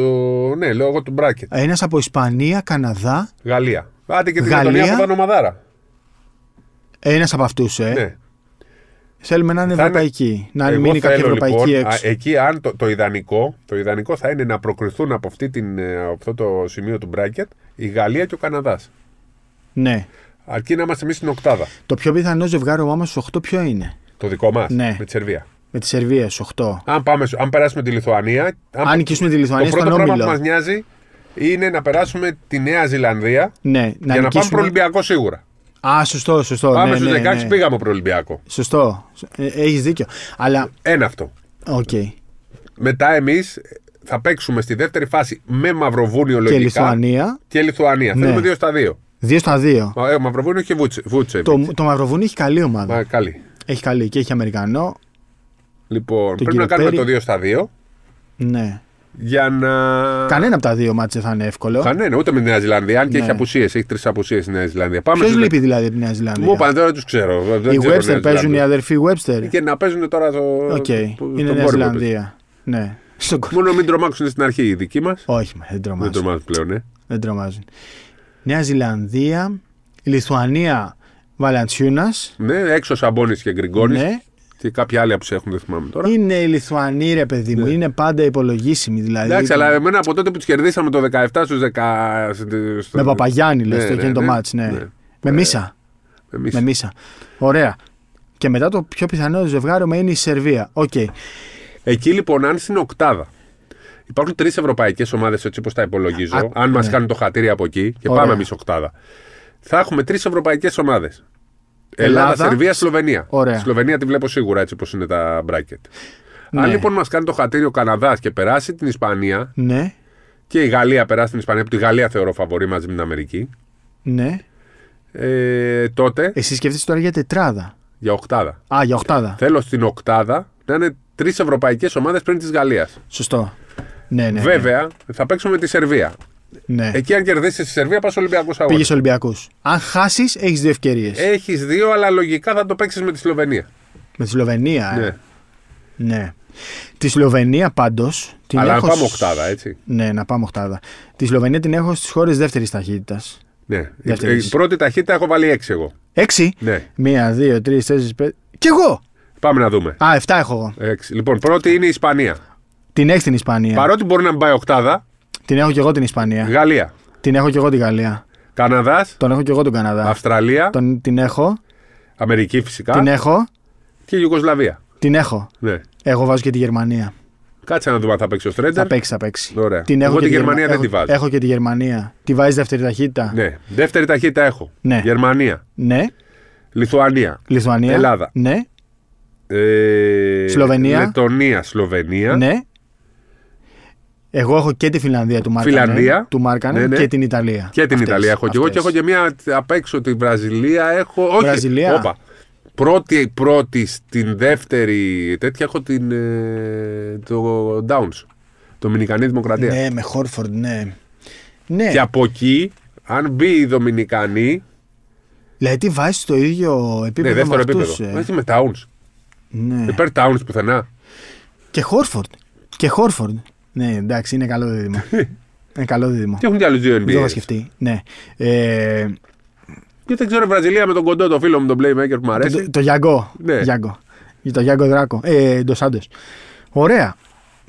Ναι, λόγω του μπράκετ. Ένας από Ισπανία, Καναδά. Γαλλία. Άντε και τη Γαλλία που ήταν ομαδάρα. Ένας από αυτούς, ε. Ναι. Θέλουμε να είναι ευρωπαϊκοί Είναι... Να μην μείνει κάποια λοιπόν, ευρωπαϊκή λοιπόν, έξω. Εκεί, αν το, το, ιδανικό, το ιδανικό θα είναι να προκριθούν από, αυτή την, από ε, αυτό το σημείο του μπράκετ η Γαλλία και ο Καναδάς. Ναι. Αρκεί να είμαστε εμείς στην οκτάδα. Το πιο πιθανό ζευγάρι όμω στου 8 ποιο είναι. Το δικό μας. Ναι. Με τη Σερβία. Με τη Σερβία, 8. Αν, πάμε, αν περάσουμε τη Λιθουανία. Αν, αν νικήσουμε τη Λιθουανία, το πρώτο πράγμα όμιλο. που μας νοιάζει είναι να περάσουμε τη Νέα Ζηλανδία ναι, να για νικήσουμε... να πάμε προελπιακό σίγουρα. Α, σωστό, σωστό. Πάμε ναι, στους ναι, 16 ναι. πήγαμε προελπιακό. Σωστό. Ε, έχεις δίκιο. Αλλά... Ένα αυτό. Okay. Μετά εμείς ε, θα παίξουμε στη δεύτερη φάση με Μαυροβούνιο λογικά. Και Λιθουανία. Και Λιθουανία. Ναι. Θέλουμε δύο στα δύο. Δύο στα δύο. Ε, ο Μαυροβούνιο και Βούτσε. Το, το Μαυροβούνιο έχει καλή ομάδα. Μα, καλή. Έχει καλή και έχει Αμερικανό. Λοιπόν, πρέπει να κάνουμε Πέρι. το 2 στα 2. Ναι. Για να... Κανένα από τα δύο μάτια θα είναι εύκολο. Κανένα, ούτε με τη Νέα Ζηλανδία. Αν και ναι. έχει απουσίες, έχει τρεις απουσίες η Νέα Ζηλανδία. Ποιο στους... λείπει δηλαδή από τη Νέα Ζηλανδία. Μου είπαν δεν τους ξέρω. Δεν οι Webster παίζουν οι αδερφοί Webster. Και να παίζουν τώρα το. Okay. Το... Είναι η Νέα Ζηλανδία. Ναι. Στο... Μόνο μην τρομάξουν στην αρχή οι δικοί μας. Όχι, δεν τρομάζουν. Δεν τρομάζουν πλέον, ναι. Δεν τρομάζουν. Νέα Ζηλανδία, η Λιθουανία Βαλαντσιούνας. Ναι, έξω Σαμπόνι και Γκριγκόνης. Ναι. Και κάποια άλλη που έχουν, δεν θυμάμαι τώρα. Είναι η Λιθουανή, ρε παιδί μου, ναι. είναι πάντα υπολογίσιμοι. Δηλαδή, Εντάξει, αλλά εμένα από τότε που τους κερδίσαμε το 17 στου 10. Στο... Με Παπαγιάννη, λες, ναι, το ναι, εκείνο το ναι. ναι. Με μίσα. Με μίσα. Με Ωραία. Και μετά το πιο πιθανό μου είναι η Σερβία. Okay. Εκεί λοιπόν, αν στην οκτάδα υπάρχουν τρεις ευρωπαϊκές ομάδες, έτσι όπως τα υπολογίζω, αν ναι. μα κάνουν το χατήρι από εκεί και πάμε εμείς οκτάδα θα έχουμε τρεις ευρωπαϊκές ομάδες. Ελλάδα, Ελλάδα, Σερβία, Σλοβενία. Ωραία. Σλοβενία τη βλέπω σίγουρα έτσι όπως είναι τα μπράκετ. Ναι. Αν λοιπόν μας κάνει το χατήριο Καναδάς και περάσει την Ισπανία. Ναι. Και η Γαλλία περάσει την Ισπανία, που τη Γαλλία θεωρώ φαβορή μαζί με την Αμερική. Ναι. Ε, τότε. Εσύ σκέφτεσαι τώρα για τετράδα. Για οκτάδα. Α, για οκτάδα. Θέλω στην οκτάδα να είναι τρεις ευρωπαϊκές ομάδες πριν της Γαλλίας. Σωστό. Ναι, ναι, ναι. Βέβαια, ναι. θα παίξουμε τη Σερβία. Ναι. Εκεί, αν κερδίσεις τη Σερβία, πας Ολυμπιακούς αγώνες. Πήγες Ολυμπιακούς. Αν χάσεις, έχεις δύο ευκαιρίες. Έχεις δύο, αλλά λογικά θα το παίξεις με τη Σλοβενία. Με τη Σλοβενία, ε. ναι. ε. Ναι. Τη Σλοβενία πάντως. Αλλά έχω... να πάμε οκτάδα, έτσι. Ναι, να πάμε οκτάδα. Τη Σλοβενία την έχω στις χώρες δεύτερης ταχύτητας. Ναι. Δεύτερης. Ε, η πρώτη ταχύτητα έχω βάλει έξι εγώ. Έξι. Ναι. Μία, δύο, τρεις, τέσσερις, πέντε. Κι εγώ! Πάμε να δούμε. Α, 7 έχω εγώ. Λοιπόν, πρώτη είναι η Ισπανία. Την έχει την Ισπανία. Παρότι μπορεί να μην πάει οκτάδα, την έχω και εγώ την Ισπανία. Γαλλία. Την έχω και εγώ την Γαλλία. Καναδάς. Τον έχω και εγώ τον Καναδά. Αυστραλία. Τον, την έχω. Αμερική φυσικά. Την έχω. Και Ιουγκοσλαβία. Την έχω. Ναι. Εγώ βάζω και τη Γερμανία. Κάτσε να δούμε αν θα παίξει ο Στρέντερ. Θα παίξει, θα παίξει. Ωραία. Την έχω Εγώ τη Γερμανία δεν τη βάζω. Έχω και τη Γερμανία. Τη βάζει δεύτερη ταχύτητα. Ναι. Δεύτερη ταχύτητα έχω. Ναι. Γερμανία. Ναι. Λιθουανία. Λιθουανία. Ελλάδα. Ναι. Ε... Σλοβενία. Λετωνία, Σλοβενία. Ναι. Εγώ έχω και τη Φιλανδία του Μάρκανε, Φιλανδία. Του Μάρκανε ναι, ναι. και την Ιταλία. Και την αυτές, Ιταλία έχω και εγώ και έχω και μια απ' έξω τη Βραζιλία. Έχω... Όχι, Βραζιλία. Όπα. Πρώτη, πρώτη στην δεύτερη τέτοια έχω την, ε, το Downs. Δομινικανή Δημοκρατία. Ναι, με Χόρφορντ, ναι. ναι. Και από εκεί, αν μπει η Δομινικανή. Δηλαδή τη βάζει στο ίδιο επίπεδο. Ναι, δεύτερο με επίπεδο. Βάζει με Towns. Ναι. Δεν πουθενά. Και Χόρφορντ. Και Χόρφορντ. Ναι, εντάξει, είναι καλό δίδυμο. [LAUGHS] είναι καλό δίδυμο. Τι έχουν και άλλους δύο NBA. Δεν θα σκεφτεί. Ναι. Ε... Και δεν ξέρω, Βραζιλία με τον κοντό, το φίλο μου, τον Playmaker που μου αρέσει. Το, το, ναι. το Γιάνγκο. Ναι. Γιάνγκο. Το Γιάνγκο Δράκο. Ε, Σάντε. Ωραία.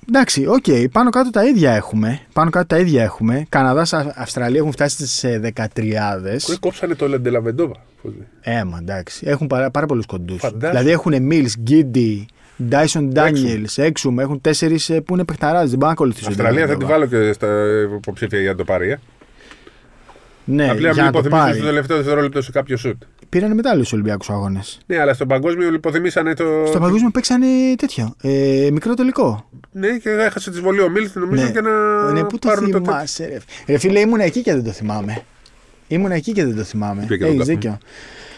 Εντάξει, οκ, okay. πάνω κάτω τα ίδια έχουμε. Πάνω κάτω τα ίδια έχουμε. Καναδάς, Αυστραλία έχουν φτάσει στις 13. Ε, ε, κόψανε το Λεντελαβεντόβα. Έμα, ε, εντάξει. Έχουν πάρα, πάρα πολλούς κοντούς. Δηλαδή έχουν Μίλ, Γκίντι, Dyson Daniels, Έξουμ, έχουν τέσσερις ε, που είναι παιχταράδε. Δεν μπορεί να Στην Αυστραλία θα τη βάλω και στα ε, υποψήφια για να το πάρει. Ε. Ναι, Απλά μην υποθυμίσει το τελευταίο δευτερόλεπτο σε κάποιο σουτ. Πήραν μετάλλιο στου Ολυμπιακούς Αγώνες. Ναι, αλλά στον Παγκόσμιο υποθυμίσανε το. Στον Παγκόσμιο παίξανε τέτοιο. Ε, μικρό τελικό. Ναι, και έχασε τη βολή ο Μίλτ νομίζω ναι. και να. Ναι, πού το θυμάσαι, το... ρε φίλε, ήμουν εκεί και δεν το θυμάμαι. Ήμουν εκεί και δεν το θυμάμαι. Έχει δίκιο.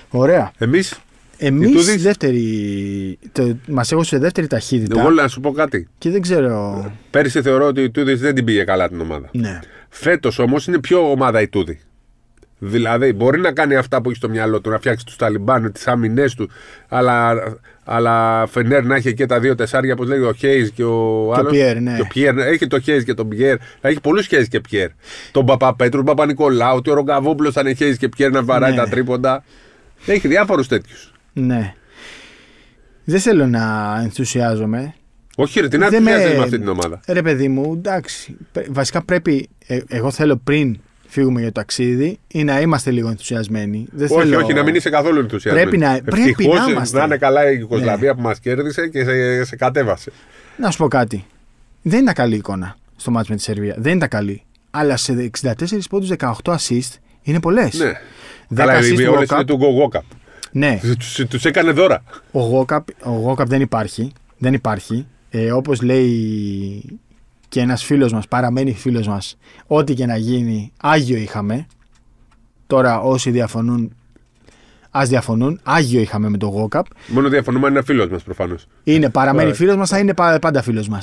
Ωραία. Εμείς Εμείς του... δεύτερη. Το, Μα σε δεύτερη ταχύτητα. Εγώ να σου πω κάτι. Και δεν ξέρω. Πέρυσι θεωρώ ότι η Τούδη δεν την πήγε καλά την ομάδα. Ναι. Φέτος όμως είναι πιο ομάδα η Τούδη. Δηλαδή μπορεί να κάνει αυτά που έχει στο μυαλό του, να φτιάξει τους Ταλιμπάν, τις άμυνε του, αλλά, αλλά Φενέρ να έχει και τα δύο τεσσάρια, όπως λέει ο Χέις και ο άλλο. Ναι. Πιέρ, ναι. έχει το Χέις και τον Πιέρ. Έχει πολλούς Χέις και Πιέρ. Τον Πέτρου, τον Παπα-Νικολάου, ότι ο Ρογκαβόπουλο θα είναι Χέις και Πιέρ να βαράει ναι. τα τρίποντα. Έχει διάφορους τέτοιους. Ναι. Δεν θέλω να ενθουσιάζομαι. Όχι, ρε, τι να με... με αυτή την ομάδα. Ρε, παιδί μου, εντάξει. Βασικά πρέπει, ε, εγώ θέλω πριν φύγουμε για το ταξίδι ή να είμαστε λίγο ενθουσιασμένοι. Δεν όχι, όχι, να μην είσαι καθόλου ενθουσιασμένοι. Πρέπει να, πρέπει ε, να είμαστε. Να είναι καλά η ναι. Κοσλαβία που μας κέρδισε και σε, κατέβασε. Να σου πω κάτι. Δεν ήταν καλή εικόνα στο μάτι με τη Σερβία. Δεν ήταν καλή. Αλλά σε 64 πόντου 18 assist είναι πολλές. Ναι. Καλά, οι του Go ναι. Τους τους έκανε δώρα. Ο Γόκαπ, ο Γόκαπ δεν υπάρχει. Δεν υπάρχει. Ε, Όπως λέει και ένας φίλος μας, παραμένει φίλος μας, ό,τι και να γίνει, Άγιο είχαμε. Τώρα όσοι διαφωνούν, ας διαφωνούν. Άγιο είχαμε με το Γόκαπ. Μόνο διαφωνούμε αν είναι φίλος μας προφανώς. Είναι, παραμένει φίλος μας, θα είναι πάντα φίλος μας.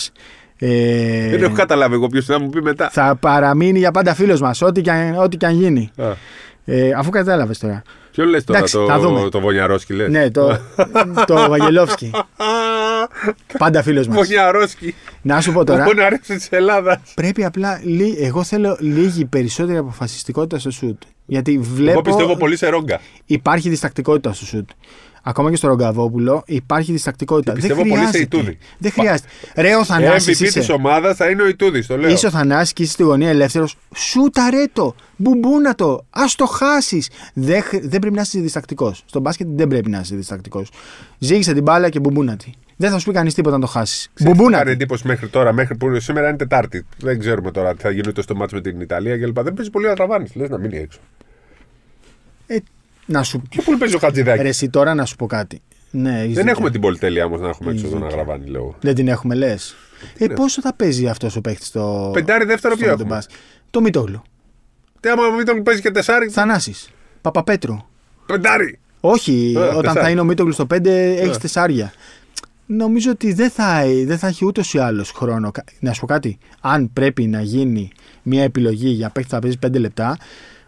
Ε, δεν έχω καταλάβει εγώ ποιος θα μου πει μετά. Θα παραμείνει για πάντα φίλος μας, ό,τι, και και αν γίνει. Ε, αφού κατάλαβες τώρα. Ποιο λες τώρα, το, δούμε. το Βονιαρόσκι λες. Ναι, το, το Βαγγελόφσκι. [LAUGHS] Πάντα φίλος μας. Βονιαρόσκι. Να σου πω τώρα. αρέσει της Ελλάδας. Πρέπει απλά. εγώ θέλω λίγη περισσότερη αποφασιστικότητα στο σουτ. Γιατί βλέπω. Εγώ πιστεύω πολύ σε ρόγκα. Υπάρχει διστακτικότητα στο σουτ ακόμα και στο Ρογκαβόπουλο, υπάρχει διστακτικότητα. Και πιστεύω δεν πολύ σε Ιτούδη. Δεν χρειάζεται. Ρε ο Θανάσης. MVP της ομάδας θα είναι ο Ιτούδης, το λέω. Είσαι ο Θανάσης και είσαι στη γωνία ελεύθερος. Σούταρε το. Μπουμπούνα το. Ας το χάσεις. Δεν, δεν πρέπει να είσαι διστακτικός. Στον μπάσκετ δεν πρέπει να είσαι διστακτικός. Ζήγησε την μπάλα και μπουμπούνα τη. Δεν θα σου πει κανείς τίποτα να το χάσεις. Μπουμπούνα. Κάνει εντύπωση μέχρι τώρα, μέχρι που σήμερα είναι Τετάρτη. Δεν ξέρουμε τώρα τι θα γίνει το στο μάτσο με την Ιταλία κλπ. Δεν παίζει πολύ να τραβάνεις. Λες να μείνει έξω. Να σου... πει Πού παίζει ο Χατζηδάκης. Ρε, εσύ τώρα να σου πω κάτι. Ναι, δεν έχουμε την πολυτέλεια όμως να έχουμε έξω εδώ να γραβάνει, λέω. Δεν την έχουμε, λες. Ε, πόσο θα παίζει αυτός ο παίχτη στο. Πεντάρι δεύτερο ποιο έχουμε. Το Μητόγλου. Τι άμα Μητόγλου παίζει και τεσάρι. Θανάσει. Παπαπέτρου. Πεντάρι. Όχι, ε, όταν θα είναι ο Μητόγλου στο πέντε, ε. έχεις Νομίζω ότι δεν θα, δεν θα έχει ούτως ή άλλως χρόνο. Να σου πω κάτι. Αν πρέπει να γίνει μια επιλογή για παίχτη που θα παίζει 5 λεπτά,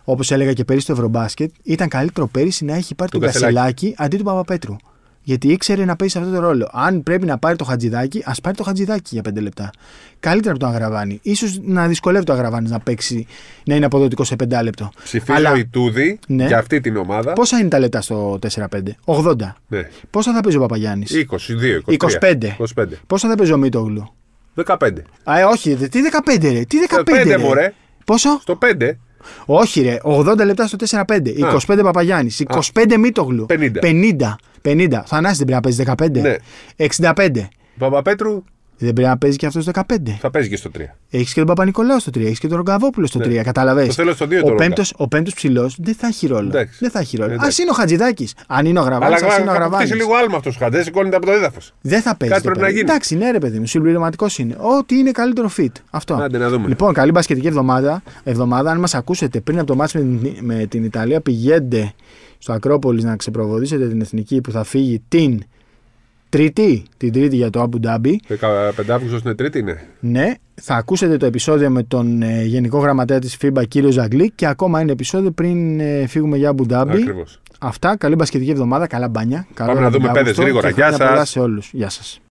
Όπως έλεγα και πέρυσι στο Ευρωμπάσκετ, ήταν καλύτερο πέρυσι να έχει πάρει τον, τον αντί του Παπαπέτρου. Γιατί ήξερε να παίζει σε αυτό το ρόλο. Αν πρέπει να πάρει το χατζηδάκι, ας πάρει το χατζηδάκι για 5 λεπτά. Καλύτερα από το αγραβάνι. σω να δυσκολεύει το αγραβάνι να παίξει, να είναι αποδοτικό σε 5 λεπτό. Ψηφίζω Αλλά... η Τούδη ναι. για αυτή την ομάδα. Πόσα είναι τα λεπτά στο 4-5, 80. Ναι. Πόσα θα παίζει ο Παπαγιάννης, 22, 25. 25. Πόσα θα παίζει ο Μίτογλου, 15. Α, ε, όχι, τι 15 ρε, τι 15. Στο 5 ρε. Πόσο? Στο 5. Όχι, ρε. 80 λεπτά στο 4-5. 25 Παπαγιάννη. 25 Μίτογλου. 50. 50. 50. Θανάση δεν πρέπει να παίζει 15. 65. Ναι. Παπαπέτρου. Δεν πρέπει να παίζει και αυτός στο 15. Θα παίζει και στο 3. Έχεις και τον Παπα-Νικολάου στο 3. Έχεις και τον Ρογκαβόπουλο στο 3. Ναι. Κατάλαβε. Ο, πέμπτος, ο πέμπτος ψηλός δεν θα έχει ρόλο. Δεν θα έχει ρόλο. Ας είναι ο Χατζηδάκης. Αν είναι ο Γραβάνης, ας είναι ο Γραβάνη. Θα λίγο άλμα αυτός ο Χατζηδάκη, από το έδαφος. Δεν θα παίζει. Κάτι πρέπει να γίνει. Εντάξει, ναι, ρε παιδί μου, συμπληρωματικός είναι. Ό,τι είναι καλύτερο fit. Αυτό. Άντε, να δούμε. Λοιπόν, καλή μπασκετική εβδομάδα. εβδομάδα. Αν μας ακούσετε πριν από το μάτι με την Ιταλία, πηγαίνετε στο Ακρόπολης να ξεπροβοδίσετε την εθνική που θα φύγει την Τρίτη, την Τρίτη για το Abu Dhabi 15 Αύγουστο είναι Τρίτη, είναι. Ναι, θα ακούσετε το επεισόδιο με τον ε, Γενικό Γραμματέα της FIBA, κύριο Ζαγκλή, και ακόμα ένα επεισόδιο πριν ε, φύγουμε για Dhabi. Ντάμπι. Αυτά. Καλή μπασκετική εβδομάδα, καλά μπάνια. Καλό Πάμε να δούμε πέντε γρήγορα. Γεια σα. Γεια σας.